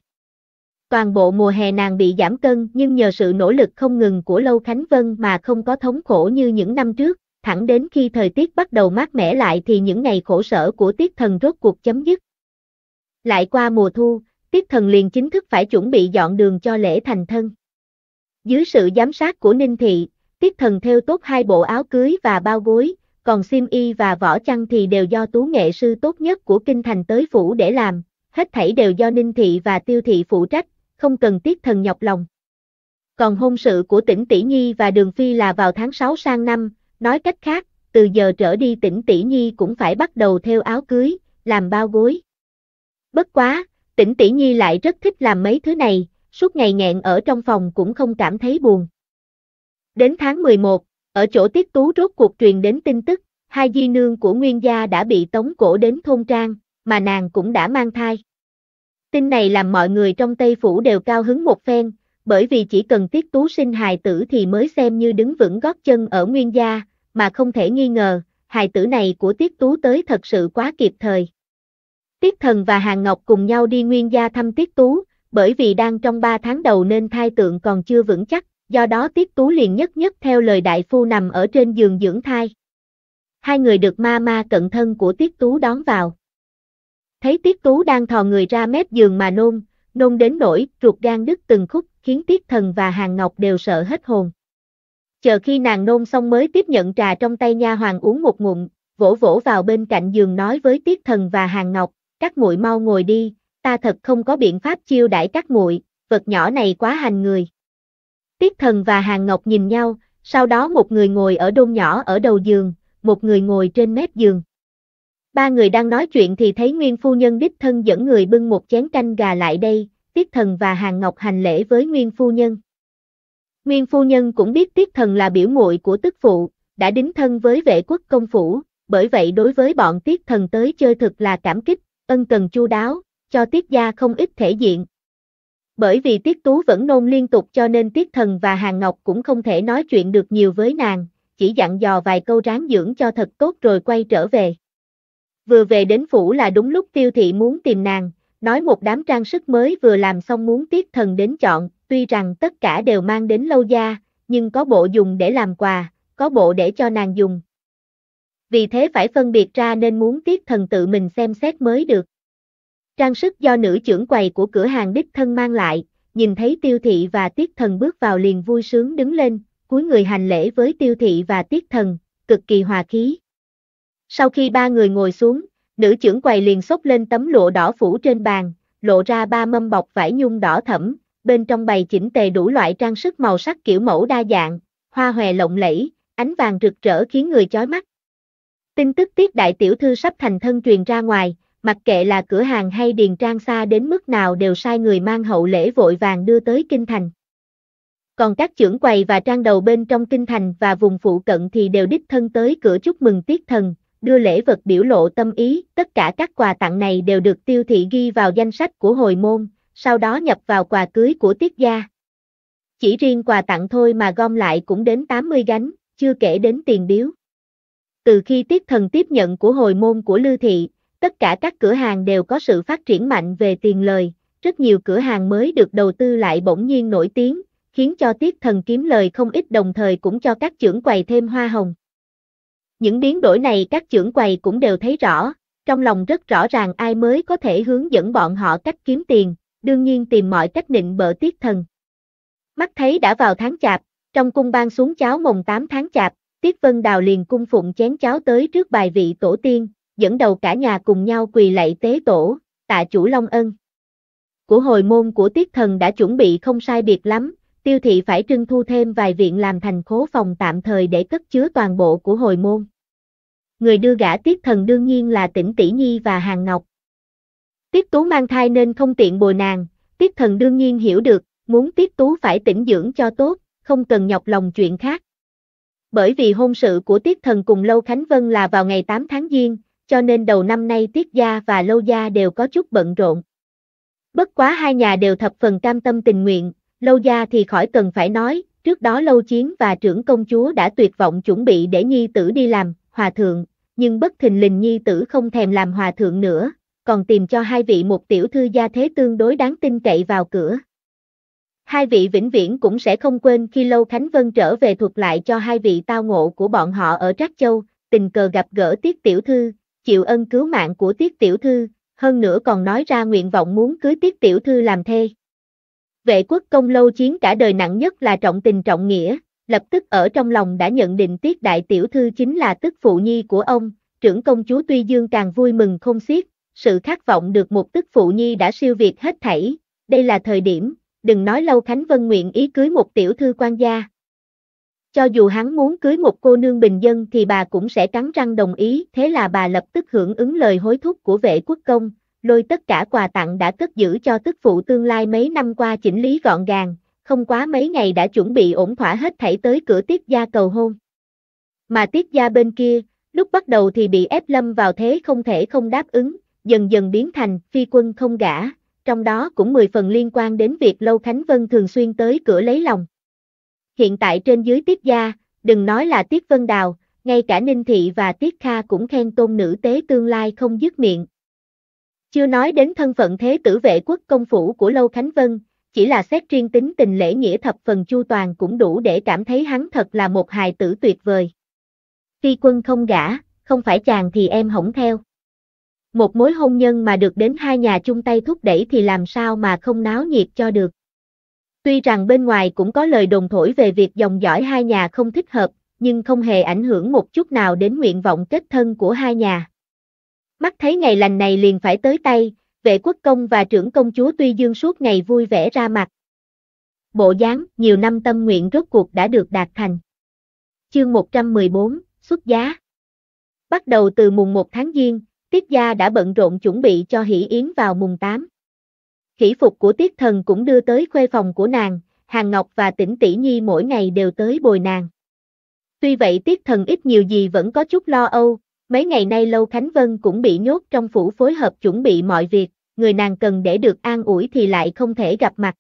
Toàn bộ mùa hè nàng bị giảm cân nhưng nhờ sự nỗ lực không ngừng của Lâu Khánh Vân mà không có thống khổ như những năm trước, thẳng đến khi thời tiết bắt đầu mát mẻ lại thì những ngày khổ sở của tiết thần rốt cuộc chấm dứt. Lại qua mùa thu, tiết thần liền chính thức phải chuẩn bị dọn đường cho lễ thành thân. Dưới sự giám sát của Ninh Thị, tiết thần theo tốt hai bộ áo cưới và bao gối, còn sim y và vỏ chăn thì đều do tú nghệ sư tốt nhất của kinh thành tới phủ để làm, hết thảy đều do Ninh Thị và Tiêu Thị phụ trách, không cần tiếc thần nhọc lòng. Còn hôn sự của tỉnh Tỷ Nhi và Đường Phi là vào tháng 6 sang năm, nói cách khác, từ giờ trở đi tỉnh Tỷ Nhi cũng phải bắt đầu theo áo cưới, làm bao gối. Bất quá, tỉnh Tỷ Nhi lại rất thích làm mấy thứ này, suốt ngày nghẹn ở trong phòng cũng không cảm thấy buồn. Đến tháng 11, ở chỗ tiết tú rốt cuộc truyền đến tin tức, hai di nương của Nguyên gia đã bị tống cổ đến thôn trang, mà nàng cũng đã mang thai. Tin này làm mọi người trong Tây Phủ đều cao hứng một phen, bởi vì chỉ cần tiết tú sinh hài tử thì mới xem như đứng vững gót chân ở nguyên gia, mà không thể nghi ngờ, hài tử này của tiết tú tới thật sự quá kịp thời. Tiết thần và Hàng Ngọc cùng nhau đi nguyên gia thăm tiết tú, bởi vì đang trong 3 tháng đầu nên thai tượng còn chưa vững chắc, do đó tiết tú liền nhất nhất theo lời đại phu nằm ở trên giường dưỡng thai. Hai người được ma ma cận thân của tiết tú đón vào. Thấy Tiết Tú đang thò người ra mép giường mà nôn, nôn đến nỗi ruột gan đứt từng khúc, khiến Tiết Thần và Hàng Ngọc đều sợ hết hồn. Chờ khi nàng nôn xong mới tiếp nhận trà trong tay nha hoàng uống một ngụm, vỗ vỗ vào bên cạnh giường nói với Tiết Thần và Hàng Ngọc, các muội mau ngồi đi, ta thật không có biện pháp chiêu đãi các muội, vật nhỏ này quá hành người. Tiết Thần và Hàng Ngọc nhìn nhau, sau đó một người ngồi ở đôn nhỏ ở đầu giường, một người ngồi trên mép giường. Ba người đang nói chuyện thì thấy Nguyên Phu Nhân đích thân dẫn người bưng một chén canh gà lại đây, Tiết Thần và Hàng Ngọc hành lễ với Nguyên Phu Nhân. Nguyên Phu Nhân cũng biết Tiết Thần là biểu muội của tức phụ, đã đính thân với vệ quốc công phủ, bởi vậy đối với bọn Tiết Thần tới chơi thực là cảm kích, ân cần chu đáo, cho Tiết gia không ít thể diện. Bởi vì Tiết Tú vẫn nôn liên tục cho nên Tiết Thần và Hàng Ngọc cũng không thể nói chuyện được nhiều với nàng, chỉ dặn dò vài câu ráng dưỡng cho thật tốt rồi quay trở về. Vừa về đến phủ là đúng lúc tiêu thị muốn tìm nàng, nói một đám trang sức mới vừa làm xong muốn tiết thần đến chọn, tuy rằng tất cả đều mang đến lâu gia, nhưng có bộ dùng để làm quà, có bộ để cho nàng dùng. Vì thế phải phân biệt ra nên muốn tiết thần tự mình xem xét mới được. Trang sức do nữ trưởng quầy của cửa hàng đích thân mang lại, nhìn thấy tiêu thị và tiết thần bước vào liền vui sướng đứng lên, cúi người hành lễ với tiêu thị và tiết thần, cực kỳ hòa khí. Sau khi ba người ngồi xuống, nữ trưởng quầy liền xốc lên tấm lụa đỏ phủ trên bàn, lộ ra ba mâm bọc vải nhung đỏ thẫm, bên trong bày chỉnh tề đủ loại trang sức màu sắc kiểu mẫu đa dạng, hoa hòe lộng lẫy, ánh vàng rực rỡ khiến người chói mắt. Tin tức tiết đại tiểu thư sắp thành thân truyền ra ngoài, mặc kệ là cửa hàng hay điền trang xa đến mức nào đều sai người mang hậu lễ vội vàng đưa tới kinh thành. Còn các trưởng quầy và trang đầu bên trong kinh thành và vùng phụ cận thì đều đích thân tới cửa chúc mừng tiết thần, đưa lễ vật biểu lộ tâm ý, tất cả các quà tặng này đều được tiêu thị ghi vào danh sách của hồi môn, sau đó nhập vào quà cưới của tiết gia. Chỉ riêng quà tặng thôi mà gom lại cũng đến 80 gánh, chưa kể đến tiền biếu. Từ khi tiết thần tiếp nhận của hồi môn của Lư Thị, tất cả các cửa hàng đều có sự phát triển mạnh về tiền lời, rất nhiều cửa hàng mới được đầu tư lại bỗng nhiên nổi tiếng, khiến cho tiết thần kiếm lời không ít đồng thời cũng cho các trưởng quầy thêm hoa hồng. Những biến đổi này các trưởng quầy cũng đều thấy rõ, trong lòng rất rõ ràng ai mới có thể hướng dẫn bọn họ cách kiếm tiền, đương nhiên tìm mọi cách nịnh bợ tiết thần. Mắt thấy đã vào tháng chạp, trong cung ban xuống cháo mồng 8 tháng chạp, Tiết Vân Đào liền cung phụng chén cháo tới trước bài vị tổ tiên, dẫn đầu cả nhà cùng nhau quỳ lạy tế tổ, tạ chủ Long Ân. Của hồi môn của Tiết Thần đã chuẩn bị không sai biệt lắm, tiêu thị phải trưng thu thêm vài viện làm thành khố phòng tạm thời để cất chứa toàn bộ của hồi môn. Người đưa gã tiếp thần đương nhiên là tỉnh tỷ nhi và hàng ngọc. Tiết tú mang thai nên không tiện bồi nàng, tiết thần đương nhiên hiểu được, muốn tiết tú phải tỉnh dưỡng cho tốt, không cần nhọc lòng chuyện khác. Bởi vì hôn sự của tiết thần cùng Lâu Khánh Vân là vào ngày 8 tháng Giêng, cho nên đầu năm nay tiết gia và lâu gia đều có chút bận rộn. Bất quá hai nhà đều thập phần cam tâm tình nguyện, Lâu gia thì khỏi cần phải nói, trước đó lâu chiến và trưởng công chúa đã tuyệt vọng chuẩn bị để nhi tử đi làm, hòa thượng, nhưng bất thình lình nhi tử không thèm làm hòa thượng nữa, còn tìm cho hai vị một tiểu thư gia thế tương đối đáng tin cậy vào cửa. Hai vị vĩnh viễn cũng sẽ không quên khi Lâu Khánh Vân trở về thuật lại cho hai vị tao ngộ của bọn họ ở Trác Châu, tình cờ gặp gỡ Tiết Tiểu Thư, chịu ân cứu mạng của Tiết Tiểu Thư, hơn nữa còn nói ra nguyện vọng muốn cưới Tiết Tiểu Thư làm thê. Vệ quốc công lâu chiến cả đời nặng nhất là trọng tình trọng nghĩa, lập tức ở trong lòng đã nhận định tiết đại tiểu thư chính là tức phụ nhi của ông, trưởng công chúa Tuy Dương càng vui mừng không xiết, sự khát vọng được một tức phụ nhi đã siêu việt hết thảy, đây là thời điểm, đừng nói lâu Khánh Vân nguyện ý cưới một tiểu thư quan gia. Cho dù hắn muốn cưới một cô nương bình dân thì bà cũng sẽ cắn răng đồng ý, thế là bà lập tức hưởng ứng lời hối thúc của vệ quốc công, lôi tất cả quà tặng đã cất giữ cho tức phụ tương lai mấy năm qua chỉnh lý gọn gàng, không quá mấy ngày đã chuẩn bị ổn thỏa hết thảy tới cửa tiết gia cầu hôn. Mà tiết gia bên kia, lúc bắt đầu thì bị ép lâm vào thế không thể không đáp ứng, dần dần biến thành phi quân không gả, trong đó cũng 10 phần liên quan đến việc Lâu Khánh Vân thường xuyên tới cửa lấy lòng. Hiện tại trên dưới tiết gia, đừng nói là tiết vân đào, ngay cả Ninh Thị và Tiết Kha cũng khen tôn nữ tế tương lai không dứt miệng, chưa nói đến thân phận thế tử vệ quốc công phủ của Lâu Khánh Vân, chỉ là xét riêng tính tình lễ nghĩa thập phần chu toàn cũng đủ để cảm thấy hắn thật là một hài tử tuyệt vời. Phi quân không gả, không phải chàng thì em hỏng theo. Một mối hôn nhân mà được đến hai nhà chung tay thúc đẩy thì làm sao mà không náo nhiệt cho được. Tuy rằng bên ngoài cũng có lời đồn thổi về việc dòng dõi hai nhà không thích hợp, nhưng không hề ảnh hưởng một chút nào đến nguyện vọng kết thân của hai nhà. Mắt thấy ngày lành này liền phải tới tay, vệ quốc công và trưởng công chúa Tuy Dương suốt ngày vui vẻ ra mặt. Bộ dáng, nhiều năm tâm nguyện rốt cuộc đã được đạt thành. Chương 114, xuất giá. Bắt đầu từ mùng 1 tháng Giêng, Tiết gia đã bận rộn chuẩn bị cho hỷ yến vào mùng 8. Hỷ phục của Tiết thần cũng đưa tới khuê phòng của nàng, Hàng Ngọc và Tỉnh Tỷ Nhi mỗi ngày đều tới bồi nàng. Tuy vậy Tiết thần ít nhiều gì vẫn có chút lo âu, Mấy ngày nay Lâu Khánh Vân cũng bị nhốt trong phủ phối hợp chuẩn bị mọi việc, người nàng cần để được an ủi thì lại không thể gặp mặt.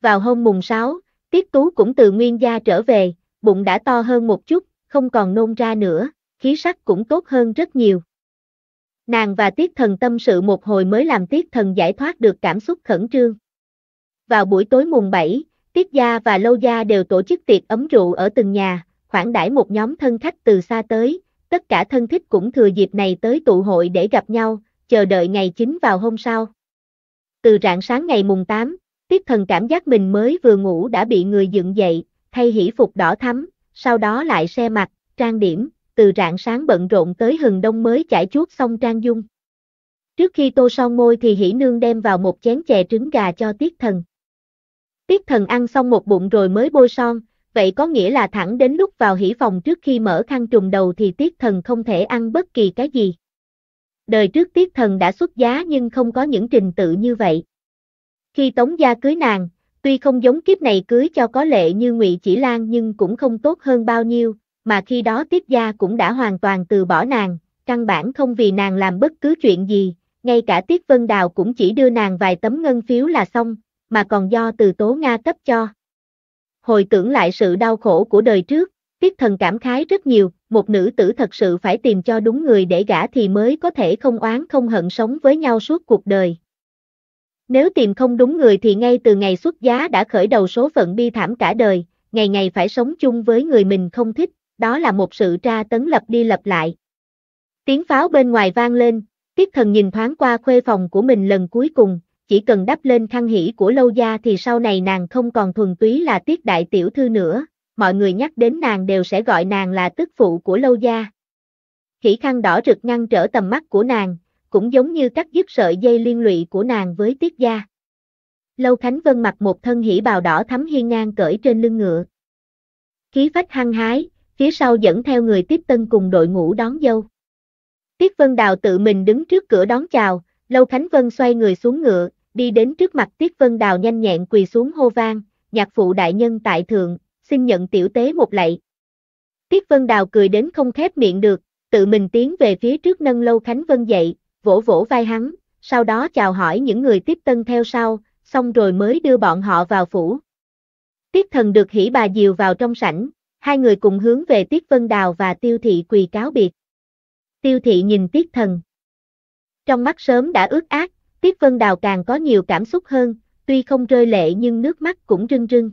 Vào hôm mùng 6, Tiết Tú cũng từ nguyên gia trở về, bụng đã to hơn một chút, không còn nôn ra nữa, khí sắc cũng tốt hơn rất nhiều. Nàng và Tiết Thần tâm sự một hồi mới làm Tiết Thần giải thoát được cảm xúc khẩn trương. Vào buổi tối mùng 7, Tiết Gia và Lâu Gia đều tổ chức tiệc ấm rượu ở từng nhà, khoản đãi một nhóm thân khách từ xa tới, tất cả thân thích cũng thừa dịp này tới tụ hội để gặp nhau, chờ đợi ngày chính vào hôm sau. Từ rạng sáng ngày mùng 8, tiết thần cảm giác mình mới vừa ngủ đã bị người dựng dậy, thay hỷ phục đỏ thắm, sau đó lại xe mặt, trang điểm, từ rạng sáng bận rộn tới hừng đông mới chải chuốt xong trang dung. Trước khi tô son môi thì hỷ nương đem vào một chén chè trứng gà cho tiết thần. Tiết thần ăn xong một bụng rồi mới bôi son, vậy có nghĩa là thẳng đến lúc vào hỷ phòng trước khi mở khăn trùng đầu thì tiết thần không thể ăn bất kỳ cái gì. Đời trước tiết thần đã xuất giá nhưng không có những trình tự như vậy. Khi Tống Gia cưới nàng, tuy không giống kiếp này cưới cho có lệ như ngụy Chỉ Lan nhưng cũng không tốt hơn bao nhiêu, mà khi đó Tiết Gia cũng đã hoàn toàn từ bỏ nàng, căn bản không vì nàng làm bất cứ chuyện gì, ngay cả Tiết Vân Đào cũng chỉ đưa nàng vài tấm ngân phiếu là xong, mà còn do từ Tố Nga cấp cho hồi tưởng lại sự đau khổ của đời trước, tiết thần cảm khái rất nhiều, một nữ tử thật sự phải tìm cho đúng người để gả thì mới có thể không oán không hận sống với nhau suốt cuộc đời. Nếu tìm không đúng người thì ngay từ ngày xuất giá đã khởi đầu số phận bi thảm cả đời, ngày ngày phải sống chung với người mình không thích, đó là một sự tra tấn lập đi lập lại. Tiếng pháo bên ngoài vang lên, tiết thần nhìn thoáng qua khuê phòng của mình lần cuối cùng, chỉ cần đắp lên khăn hỉ của lâu gia thì sau này nàng không còn thuần túy là tiết đại tiểu thư nữa, mọi người nhắc đến nàng đều sẽ gọi nàng là tức phụ của lâu gia. Khỉ khăn đỏ rực ngăn trở tầm mắt của nàng, cũng giống như cắt dứt sợi dây liên lụy của nàng với tiết gia. Lâu Khánh Vân mặc một thân hỉ bào đỏ thắm hiên ngang cởi trên lưng ngựa. Khí phách hăng hái, phía sau dẫn theo người tiếp tân cùng đội ngũ đón dâu. Tiết Vân Đào tự mình đứng trước cửa đón chào, Lâu Khánh Vân xoay người xuống ngựa, đi đến trước mặt Tiết Vân Đào nhanh nhẹn quỳ xuống hô vang, nhạc phụ đại nhân tại thượng, xin nhận tiểu tế một lạy. Tiết Vân Đào cười đến không khép miệng được, tự mình tiến về phía trước nâng lâu Khánh Vân dậy, vỗ vỗ vai hắn, sau đó chào hỏi những người tiếp tân theo sau, xong rồi mới đưa bọn họ vào phủ. Tiết thần được hỉ bà Diều vào trong sảnh, hai người cùng hướng về Tiết Vân Đào và Tiêu Thị quỳ cáo biệt. Tiêu Thị nhìn Tiết thần. Trong mắt sớm đã ướt át, Tiết Vân Đào càng có nhiều cảm xúc hơn, tuy không rơi lệ nhưng nước mắt cũng rưng rưng.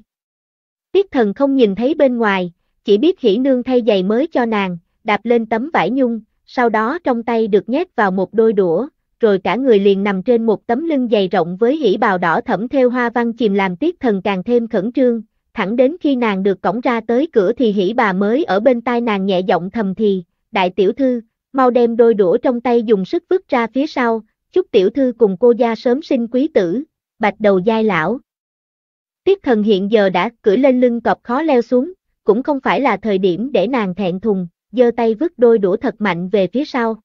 Tiết thần không nhìn thấy bên ngoài, chỉ biết hỉ nương thay giày mới cho nàng, đạp lên tấm vải nhung, sau đó trong tay được nhét vào một đôi đũa, rồi cả người liền nằm trên một tấm lưng dày rộng với hỉ bào đỏ thẫm theo hoa văn chìm làm tiết thần càng thêm khẩn trương, thẳng đến khi nàng được cổng ra tới cửa thì hỉ bà mới ở bên tai nàng nhẹ giọng thầm thì, đại tiểu thư, mau đem đôi đũa trong tay dùng sức vứt ra phía sau, chúc tiểu thư cùng cô gia sớm sinh quý tử, bạch đầu giai lão. Tiết thần hiện giờ đã cưỡi lên lưng cọp khó leo xuống, cũng không phải là thời điểm để nàng thẹn thùng, giơ tay vứt đôi đũa thật mạnh về phía sau.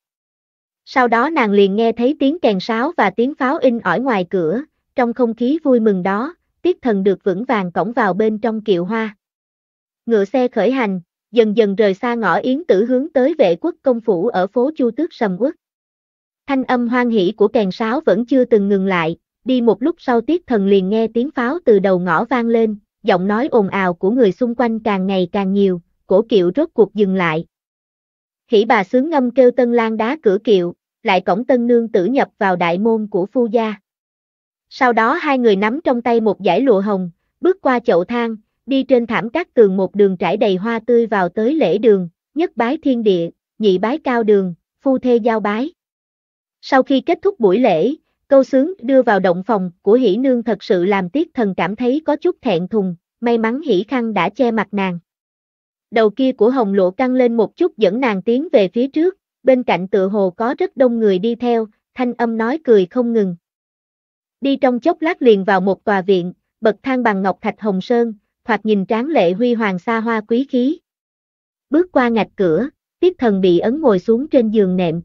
Sau đó nàng liền nghe thấy tiếng kèn sáo và tiếng pháo in ỏi ngoài cửa, trong không khí vui mừng đó, tiết thần được vững vàng cổng vào bên trong kiệu hoa. Ngựa xe khởi hành, dần dần rời xa ngõ yến tử hướng tới vệ quốc công phủ ở phố Chu Tước Sầm Quốc. Thanh âm hoan hỉ của kèn sáo vẫn chưa từng ngừng lại, đi một lúc sau tiết thần liền nghe tiếng pháo từ đầu ngõ vang lên, giọng nói ồn ào của người xung quanh càng ngày càng nhiều, cổ kiệu rốt cuộc dừng lại. Hỉ bà sướng ngâm kêu tân lan đá cửa kiệu, lại cổng tân nương tử nhập vào đại môn của phu gia. Sau đó hai người nắm trong tay một giải lụa hồng, bước qua chậu thang, đi trên thảm cát tường một đường trải đầy hoa tươi vào tới lễ đường, nhất bái thiên địa, nhị bái cao đường, phu thê giao bái. Sau khi kết thúc buổi lễ, câu sướng đưa vào động phòng của hỷ nương thật sự làm tiết thần cảm thấy có chút thẹn thùng, may mắn hỷ khăn đã che mặt nàng. Đầu kia của hồng lộ căng lên một chút dẫn nàng tiến về phía trước, bên cạnh tựa hồ có rất đông người đi theo, thanh âm nói cười không ngừng. Đi trong chốc lát liền vào một tòa viện, bậc thang bằng ngọc thạch hồng sơn, thoạt nhìn tráng lệ huy hoàng xa hoa quý khí. Bước qua ngạch cửa, tiết thần bị ấn ngồi xuống trên giường nệm,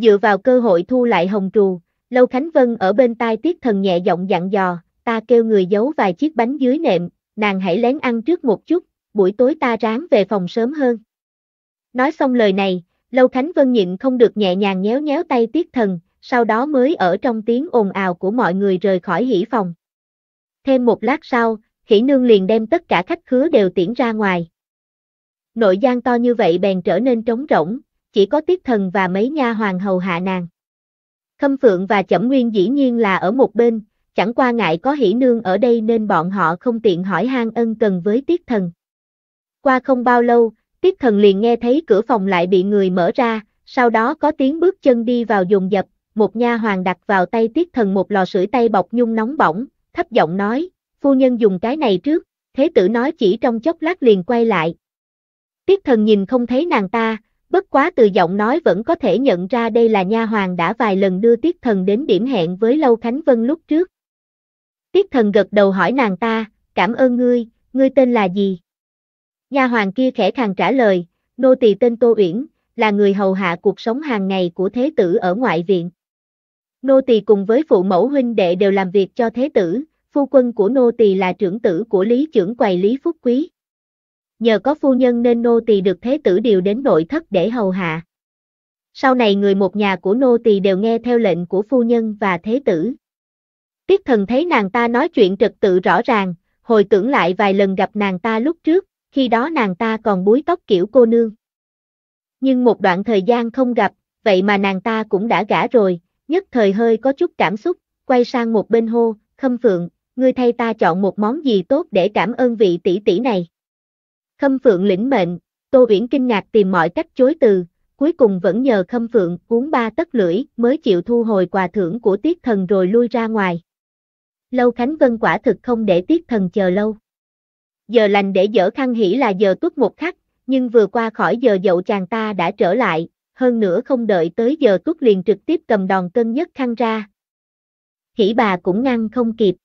Dựa vào cơ hội thu lại hồng trù, Lâu Khánh Vân ở bên tai tiết thần nhẹ giọng dặn dò, ta kêu người giấu vài chiếc bánh dưới nệm, nàng hãy lén ăn trước một chút, buổi tối ta ráng về phòng sớm hơn. Nói xong lời này, Lâu Khánh Vân nhịn không được nhẹ nhàng nhéo nhéo tay tiết thần, sau đó mới ở trong tiếng ồn ào của mọi người rời khỏi hỉ phòng. Thêm một lát sau, khỉ nương liền đem tất cả khách khứa đều tiễn ra ngoài. Nội gian to như vậy bèn trở nên trống rỗng, chỉ có tiết thần và mấy nha hoàng hầu hạ nàng. Khâm Phượng và Chẩm Nguyên dĩ nhiên là ở một bên, chẳng qua ngại có hỷ nương ở đây nên bọn họ không tiện hỏi han ân cần với tiết thần. Qua không bao lâu, tiết thần liền nghe thấy cửa phòng lại bị người mở ra, sau đó có tiếng bước chân đi vào dùng dập, một nha hoàng đặt vào tay tiết thần một lò sưởi tay bọc nhung nóng bỏng, thấp giọng nói, phu nhân dùng cái này trước, thế tử nói chỉ trong chốc lát liền quay lại. Tiết thần nhìn không thấy nàng ta, bất quá từ giọng nói vẫn có thể nhận ra đây là nha hoàng đã vài lần đưa Tiết Thần đến điểm hẹn với Lâu Khánh Vân lúc trước. Tiết Thần gật đầu hỏi nàng ta, cảm ơn ngươi, ngươi tên là gì? Nha hoàng kia khẽ khàng trả lời, nô tỳ tên Tô Uyển, là người hầu hạ cuộc sống hàng ngày của thế tử ở ngoại viện. Nô tỳ cùng với phụ mẫu huynh đệ đều làm việc cho thế tử, phu quân của nô tỳ là trưởng tử của Lý trưởng quầy Lý Phúc Quý nhờ có phu nhân nên nô tỳ được thế tử điều đến nội thất để hầu hạ. Sau này người một nhà của nô tỳ đều nghe theo lệnh của phu nhân và thế tử. Tiết thần thấy nàng ta nói chuyện trật tự rõ ràng, hồi tưởng lại vài lần gặp nàng ta lúc trước, khi đó nàng ta còn búi tóc kiểu cô nương. Nhưng một đoạn thời gian không gặp, vậy mà nàng ta cũng đã gả rồi, nhất thời hơi có chút cảm xúc, quay sang một bên hô, khâm phượng, ngươi thay ta chọn một món gì tốt để cảm ơn vị tỷ tỷ này. Khâm Phượng lĩnh mệnh, Tô Uyển kinh ngạc tìm mọi cách chối từ, cuối cùng vẫn nhờ Khâm Phượng uống ba tất lưỡi mới chịu thu hồi quà thưởng của Tiết Thần rồi lui ra ngoài. Lâu Khánh Vân quả thực không để Tiết Thần chờ lâu. Giờ lành để dở khăn hỉ là giờ tuất một khắc, nhưng vừa qua khỏi giờ dậu chàng ta đã trở lại, hơn nữa không đợi tới giờ tuất liền trực tiếp cầm đòn cân nhất khăn ra. Hỉ bà cũng ngăn không kịp.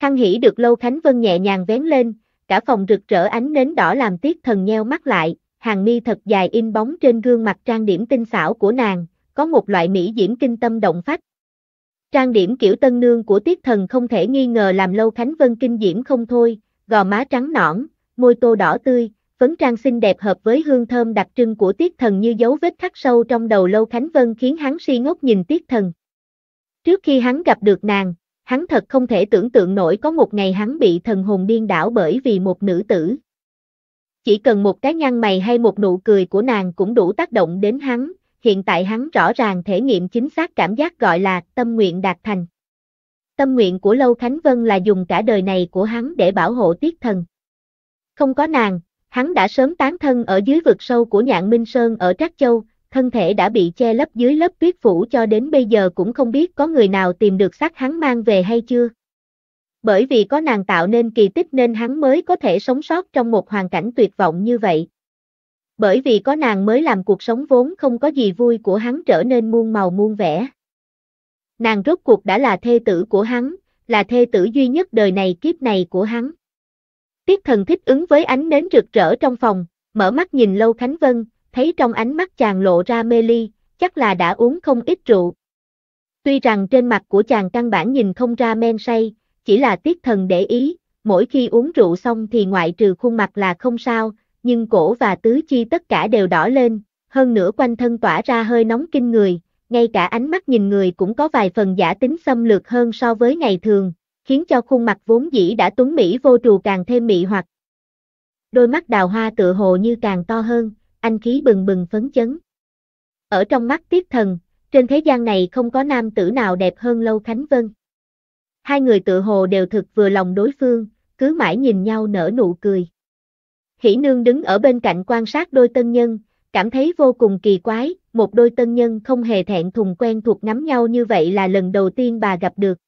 Khăn hỉ được Lâu Khánh Vân nhẹ nhàng vén lên, Cả phòng rực rỡ ánh nến đỏ làm tiếc thần nheo mắt lại, hàng mi thật dài in bóng trên gương mặt trang điểm tinh xảo của nàng, có một loại mỹ diễm kinh tâm động phách. Trang điểm kiểu tân nương của tiết thần không thể nghi ngờ làm lâu Khánh Vân kinh diễm không thôi, gò má trắng nõn, môi tô đỏ tươi, phấn trang xinh đẹp hợp với hương thơm đặc trưng của tiết thần như dấu vết khắc sâu trong đầu lâu Khánh Vân khiến hắn si ngốc nhìn tiết thần. Trước khi hắn gặp được nàng, hắn thật không thể tưởng tượng nổi có một ngày hắn bị thần hồn điên đảo bởi vì một nữ tử. Chỉ cần một cái nhăn mày hay một nụ cười của nàng cũng đủ tác động đến hắn, hiện tại hắn rõ ràng thể nghiệm chính xác cảm giác gọi là tâm nguyện đạt thành. Tâm nguyện của Lâu Khánh Vân là dùng cả đời này của hắn để bảo hộ tiết thần. Không có nàng, hắn đã sớm tán thân ở dưới vực sâu của Nhạn Minh Sơn ở Trác Châu, thân thể đã bị che lấp dưới lớp tuyết phủ cho đến bây giờ cũng không biết có người nào tìm được xác hắn mang về hay chưa. Bởi vì có nàng tạo nên kỳ tích nên hắn mới có thể sống sót trong một hoàn cảnh tuyệt vọng như vậy. Bởi vì có nàng mới làm cuộc sống vốn không có gì vui của hắn trở nên muôn màu muôn vẻ. Nàng rốt cuộc đã là thê tử của hắn, là thê tử duy nhất đời này kiếp này của hắn. Tiết thần thích ứng với ánh nến rực rỡ trong phòng, mở mắt nhìn Lâu Khánh Vân, thấy trong ánh mắt chàng lộ ra mê ly, chắc là đã uống không ít rượu. Tuy rằng trên mặt của chàng căn bản nhìn không ra men say, chỉ là tiết thần để ý, mỗi khi uống rượu xong thì ngoại trừ khuôn mặt là không sao, nhưng cổ và tứ chi tất cả đều đỏ lên, hơn nữa quanh thân tỏa ra hơi nóng kinh người, ngay cả ánh mắt nhìn người cũng có vài phần giả tính xâm lược hơn so với ngày thường, khiến cho khuôn mặt vốn dĩ đã tuấn mỹ vô trù càng thêm mị hoặc. Đôi mắt đào hoa tựa hồ như càng to hơn anh khí bừng bừng phấn chấn. Ở trong mắt tiết thần, trên thế gian này không có nam tử nào đẹp hơn Lâu Khánh Vân. Hai người tự hồ đều thực vừa lòng đối phương, cứ mãi nhìn nhau nở nụ cười. Hỷ nương đứng ở bên cạnh quan sát đôi tân nhân, cảm thấy vô cùng kỳ quái, một đôi tân nhân không hề thẹn thùng quen thuộc nắm nhau như vậy là lần đầu tiên bà gặp được.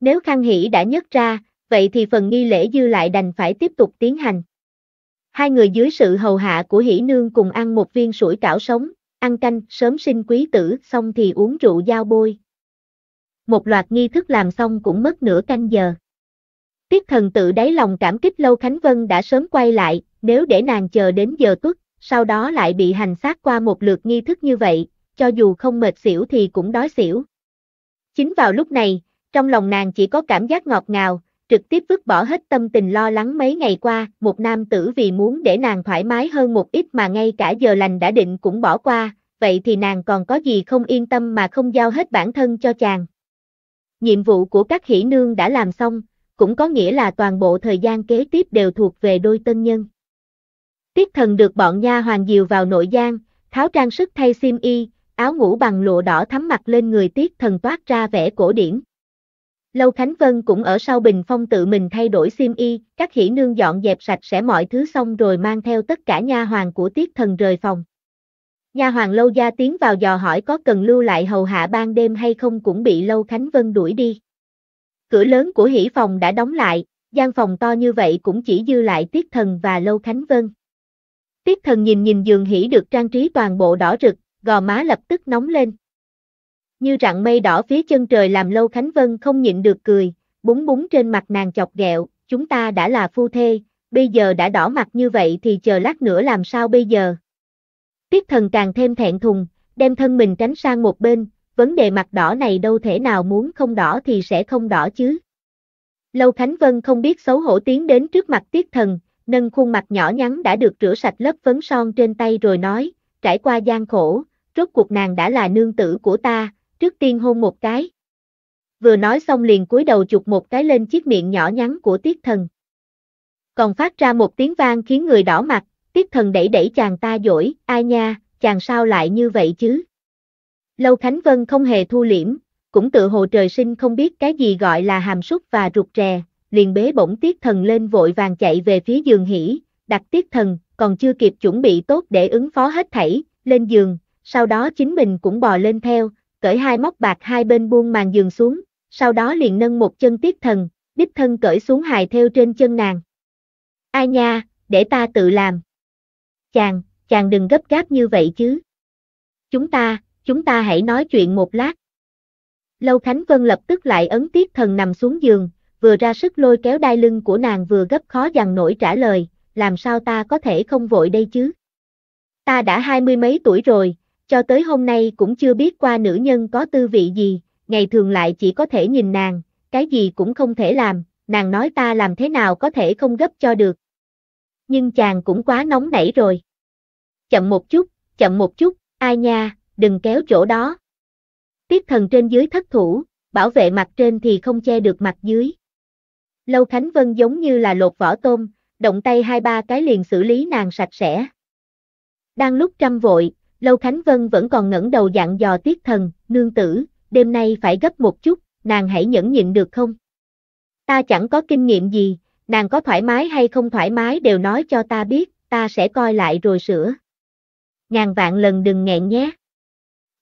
Nếu Khang Hỷ đã nhất ra, vậy thì phần nghi lễ dư lại đành phải tiếp tục tiến hành. Hai người dưới sự hầu hạ của hỷ nương cùng ăn một viên sủi cảo sống, ăn canh, sớm sinh quý tử, xong thì uống rượu giao bôi. Một loạt nghi thức làm xong cũng mất nửa canh giờ. Tiết thần tự đáy lòng cảm kích Lâu Khánh Vân đã sớm quay lại, nếu để nàng chờ đến giờ tuất, sau đó lại bị hành xác qua một lượt nghi thức như vậy, cho dù không mệt xỉu thì cũng đói xỉu. Chính vào lúc này, trong lòng nàng chỉ có cảm giác ngọt ngào, trực tiếp vứt bỏ hết tâm tình lo lắng mấy ngày qua, một nam tử vì muốn để nàng thoải mái hơn một ít mà ngay cả giờ lành đã định cũng bỏ qua, vậy thì nàng còn có gì không yên tâm mà không giao hết bản thân cho chàng. Nhiệm vụ của các hỷ nương đã làm xong, cũng có nghĩa là toàn bộ thời gian kế tiếp đều thuộc về đôi tân nhân. Tiết thần được bọn nha hoàng diều vào nội gian, tháo trang sức thay sim y, áo ngủ bằng lụa đỏ thắm mặt lên người tiết thần toát ra vẻ cổ điển. Lâu Khánh Vân cũng ở sau bình phong tự mình thay đổi xiêm y, các hỷ nương dọn dẹp sạch sẽ mọi thứ xong rồi mang theo tất cả nha hoàng của tiết thần rời phòng. Nha hoàng lâu gia tiến vào dò hỏi có cần lưu lại hầu hạ ban đêm hay không cũng bị Lâu Khánh Vân đuổi đi. Cửa lớn của hỷ phòng đã đóng lại, gian phòng to như vậy cũng chỉ dư lại tiết thần và Lâu Khánh Vân. Tiết thần nhìn nhìn giường hỷ được trang trí toàn bộ đỏ rực, gò má lập tức nóng lên như rặng mây đỏ phía chân trời làm Lâu Khánh Vân không nhịn được cười, búng búng trên mặt nàng chọc ghẹo, chúng ta đã là phu thê, bây giờ đã đỏ mặt như vậy thì chờ lát nữa làm sao bây giờ. Tiết thần càng thêm thẹn thùng, đem thân mình tránh sang một bên, vấn đề mặt đỏ này đâu thể nào muốn không đỏ thì sẽ không đỏ chứ. Lâu Khánh Vân không biết xấu hổ tiến đến trước mặt tiết thần, nâng khuôn mặt nhỏ nhắn đã được rửa sạch lớp phấn son trên tay rồi nói, trải qua gian khổ, rốt cuộc nàng đã là nương tử của ta, trước tiên hôn một cái. Vừa nói xong liền cúi đầu chụp một cái lên chiếc miệng nhỏ nhắn của tiết thần. Còn phát ra một tiếng vang khiến người đỏ mặt, tiết thần đẩy đẩy chàng ta dỗi, ai nha, chàng sao lại như vậy chứ? Lâu Khánh Vân không hề thu liễm, cũng tự hồ trời sinh không biết cái gì gọi là hàm súc và rụt rè, liền bế bổng tiết thần lên vội vàng chạy về phía giường hỉ, đặt tiết thần, còn chưa kịp chuẩn bị tốt để ứng phó hết thảy, lên giường, sau đó chính mình cũng bò lên theo, cởi hai móc bạc hai bên buông màn giường xuống, sau đó liền nâng một chân tiết thần, đích thân cởi xuống hài theo trên chân nàng. Ai nha, để ta tự làm. Chàng, chàng đừng gấp gáp như vậy chứ. Chúng ta, chúng ta hãy nói chuyện một lát. Lâu Khánh Vân lập tức lại ấn tiết thần nằm xuống giường, vừa ra sức lôi kéo đai lưng của nàng vừa gấp khó dằn nổi trả lời, làm sao ta có thể không vội đây chứ? Ta đã hai mươi mấy tuổi rồi, cho tới hôm nay cũng chưa biết qua nữ nhân có tư vị gì, ngày thường lại chỉ có thể nhìn nàng, cái gì cũng không thể làm, nàng nói ta làm thế nào có thể không gấp cho được. Nhưng chàng cũng quá nóng nảy rồi. Chậm một chút, chậm một chút, ai nha, đừng kéo chỗ đó. Tiếp thần trên dưới thất thủ, bảo vệ mặt trên thì không che được mặt dưới. Lâu Khánh Vân giống như là lột vỏ tôm, động tay hai ba cái liền xử lý nàng sạch sẽ. Đang lúc trăm vội, Lâu Khánh Vân vẫn còn ngẩng đầu dặn dò tiết thần, nương tử, đêm nay phải gấp một chút, nàng hãy nhẫn nhịn được không? Ta chẳng có kinh nghiệm gì, nàng có thoải mái hay không thoải mái đều nói cho ta biết, ta sẽ coi lại rồi sửa. Ngàn vạn lần đừng nghẹn nhé.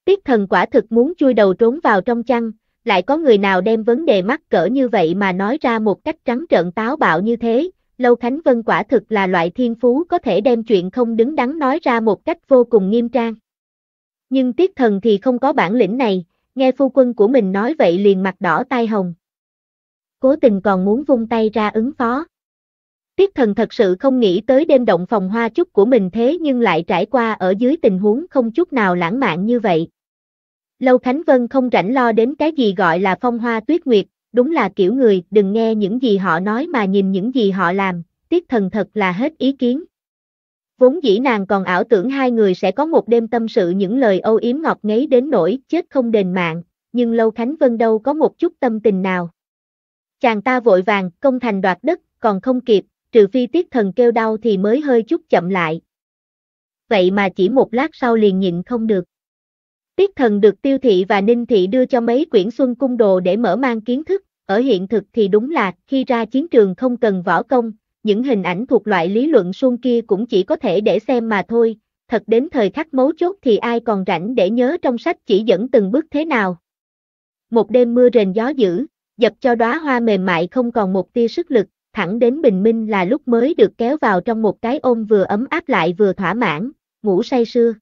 Tiết thần quả thực muốn chui đầu trốn vào trong chăn, lại có người nào đem vấn đề mắc cỡ như vậy mà nói ra một cách trắng trợn táo bạo như thế, Lâu Khánh Vân quả thực là loại thiên phú có thể đem chuyện không đứng đắn nói ra một cách vô cùng nghiêm trang. Nhưng tiết thần thì không có bản lĩnh này, nghe phu quân của mình nói vậy liền mặt đỏ tai hồng. Cố tình còn muốn vung tay ra ứng phó. Tiết thần thật sự không nghĩ tới đêm động phòng hoa chúc của mình thế nhưng lại trải qua ở dưới tình huống không chút nào lãng mạn như vậy. Lâu Khánh Vân không rảnh lo đến cái gì gọi là phong hoa tuyết nguyệt, đúng là kiểu người đừng nghe những gì họ nói mà nhìn những gì họ làm, tiết thần thật là hết ý kiến. Vốn dĩ nàng còn ảo tưởng hai người sẽ có một đêm tâm sự những lời âu yếm ngọt ngấy đến nỗi chết không đền mạng, nhưng Lâu Khánh Vân đâu có một chút tâm tình nào. Chàng ta vội vàng, công thành đoạt đất, còn không kịp, trừ phi tiết thần kêu đau thì mới hơi chút chậm lại. Vậy mà chỉ một lát sau liền nhịn không được. Tiết thần được tiêu thị và ninh thị đưa cho mấy quyển xuân cung đồ để mở mang kiến thức, ở hiện thực thì đúng là khi ra chiến trường không cần võ công, những hình ảnh thuộc loại lý luận Xuân kia cũng chỉ có thể để xem mà thôi, thật đến thời khắc mấu chốt thì ai còn rảnh để nhớ trong sách chỉ dẫn từng bước thế nào. Một đêm mưa rền gió dữ, dập cho đóa hoa mềm mại không còn một tia sức lực, thẳng đến bình minh là lúc mới được kéo vào trong một cái ôm vừa ấm áp lại vừa thỏa mãn, ngủ say sưa.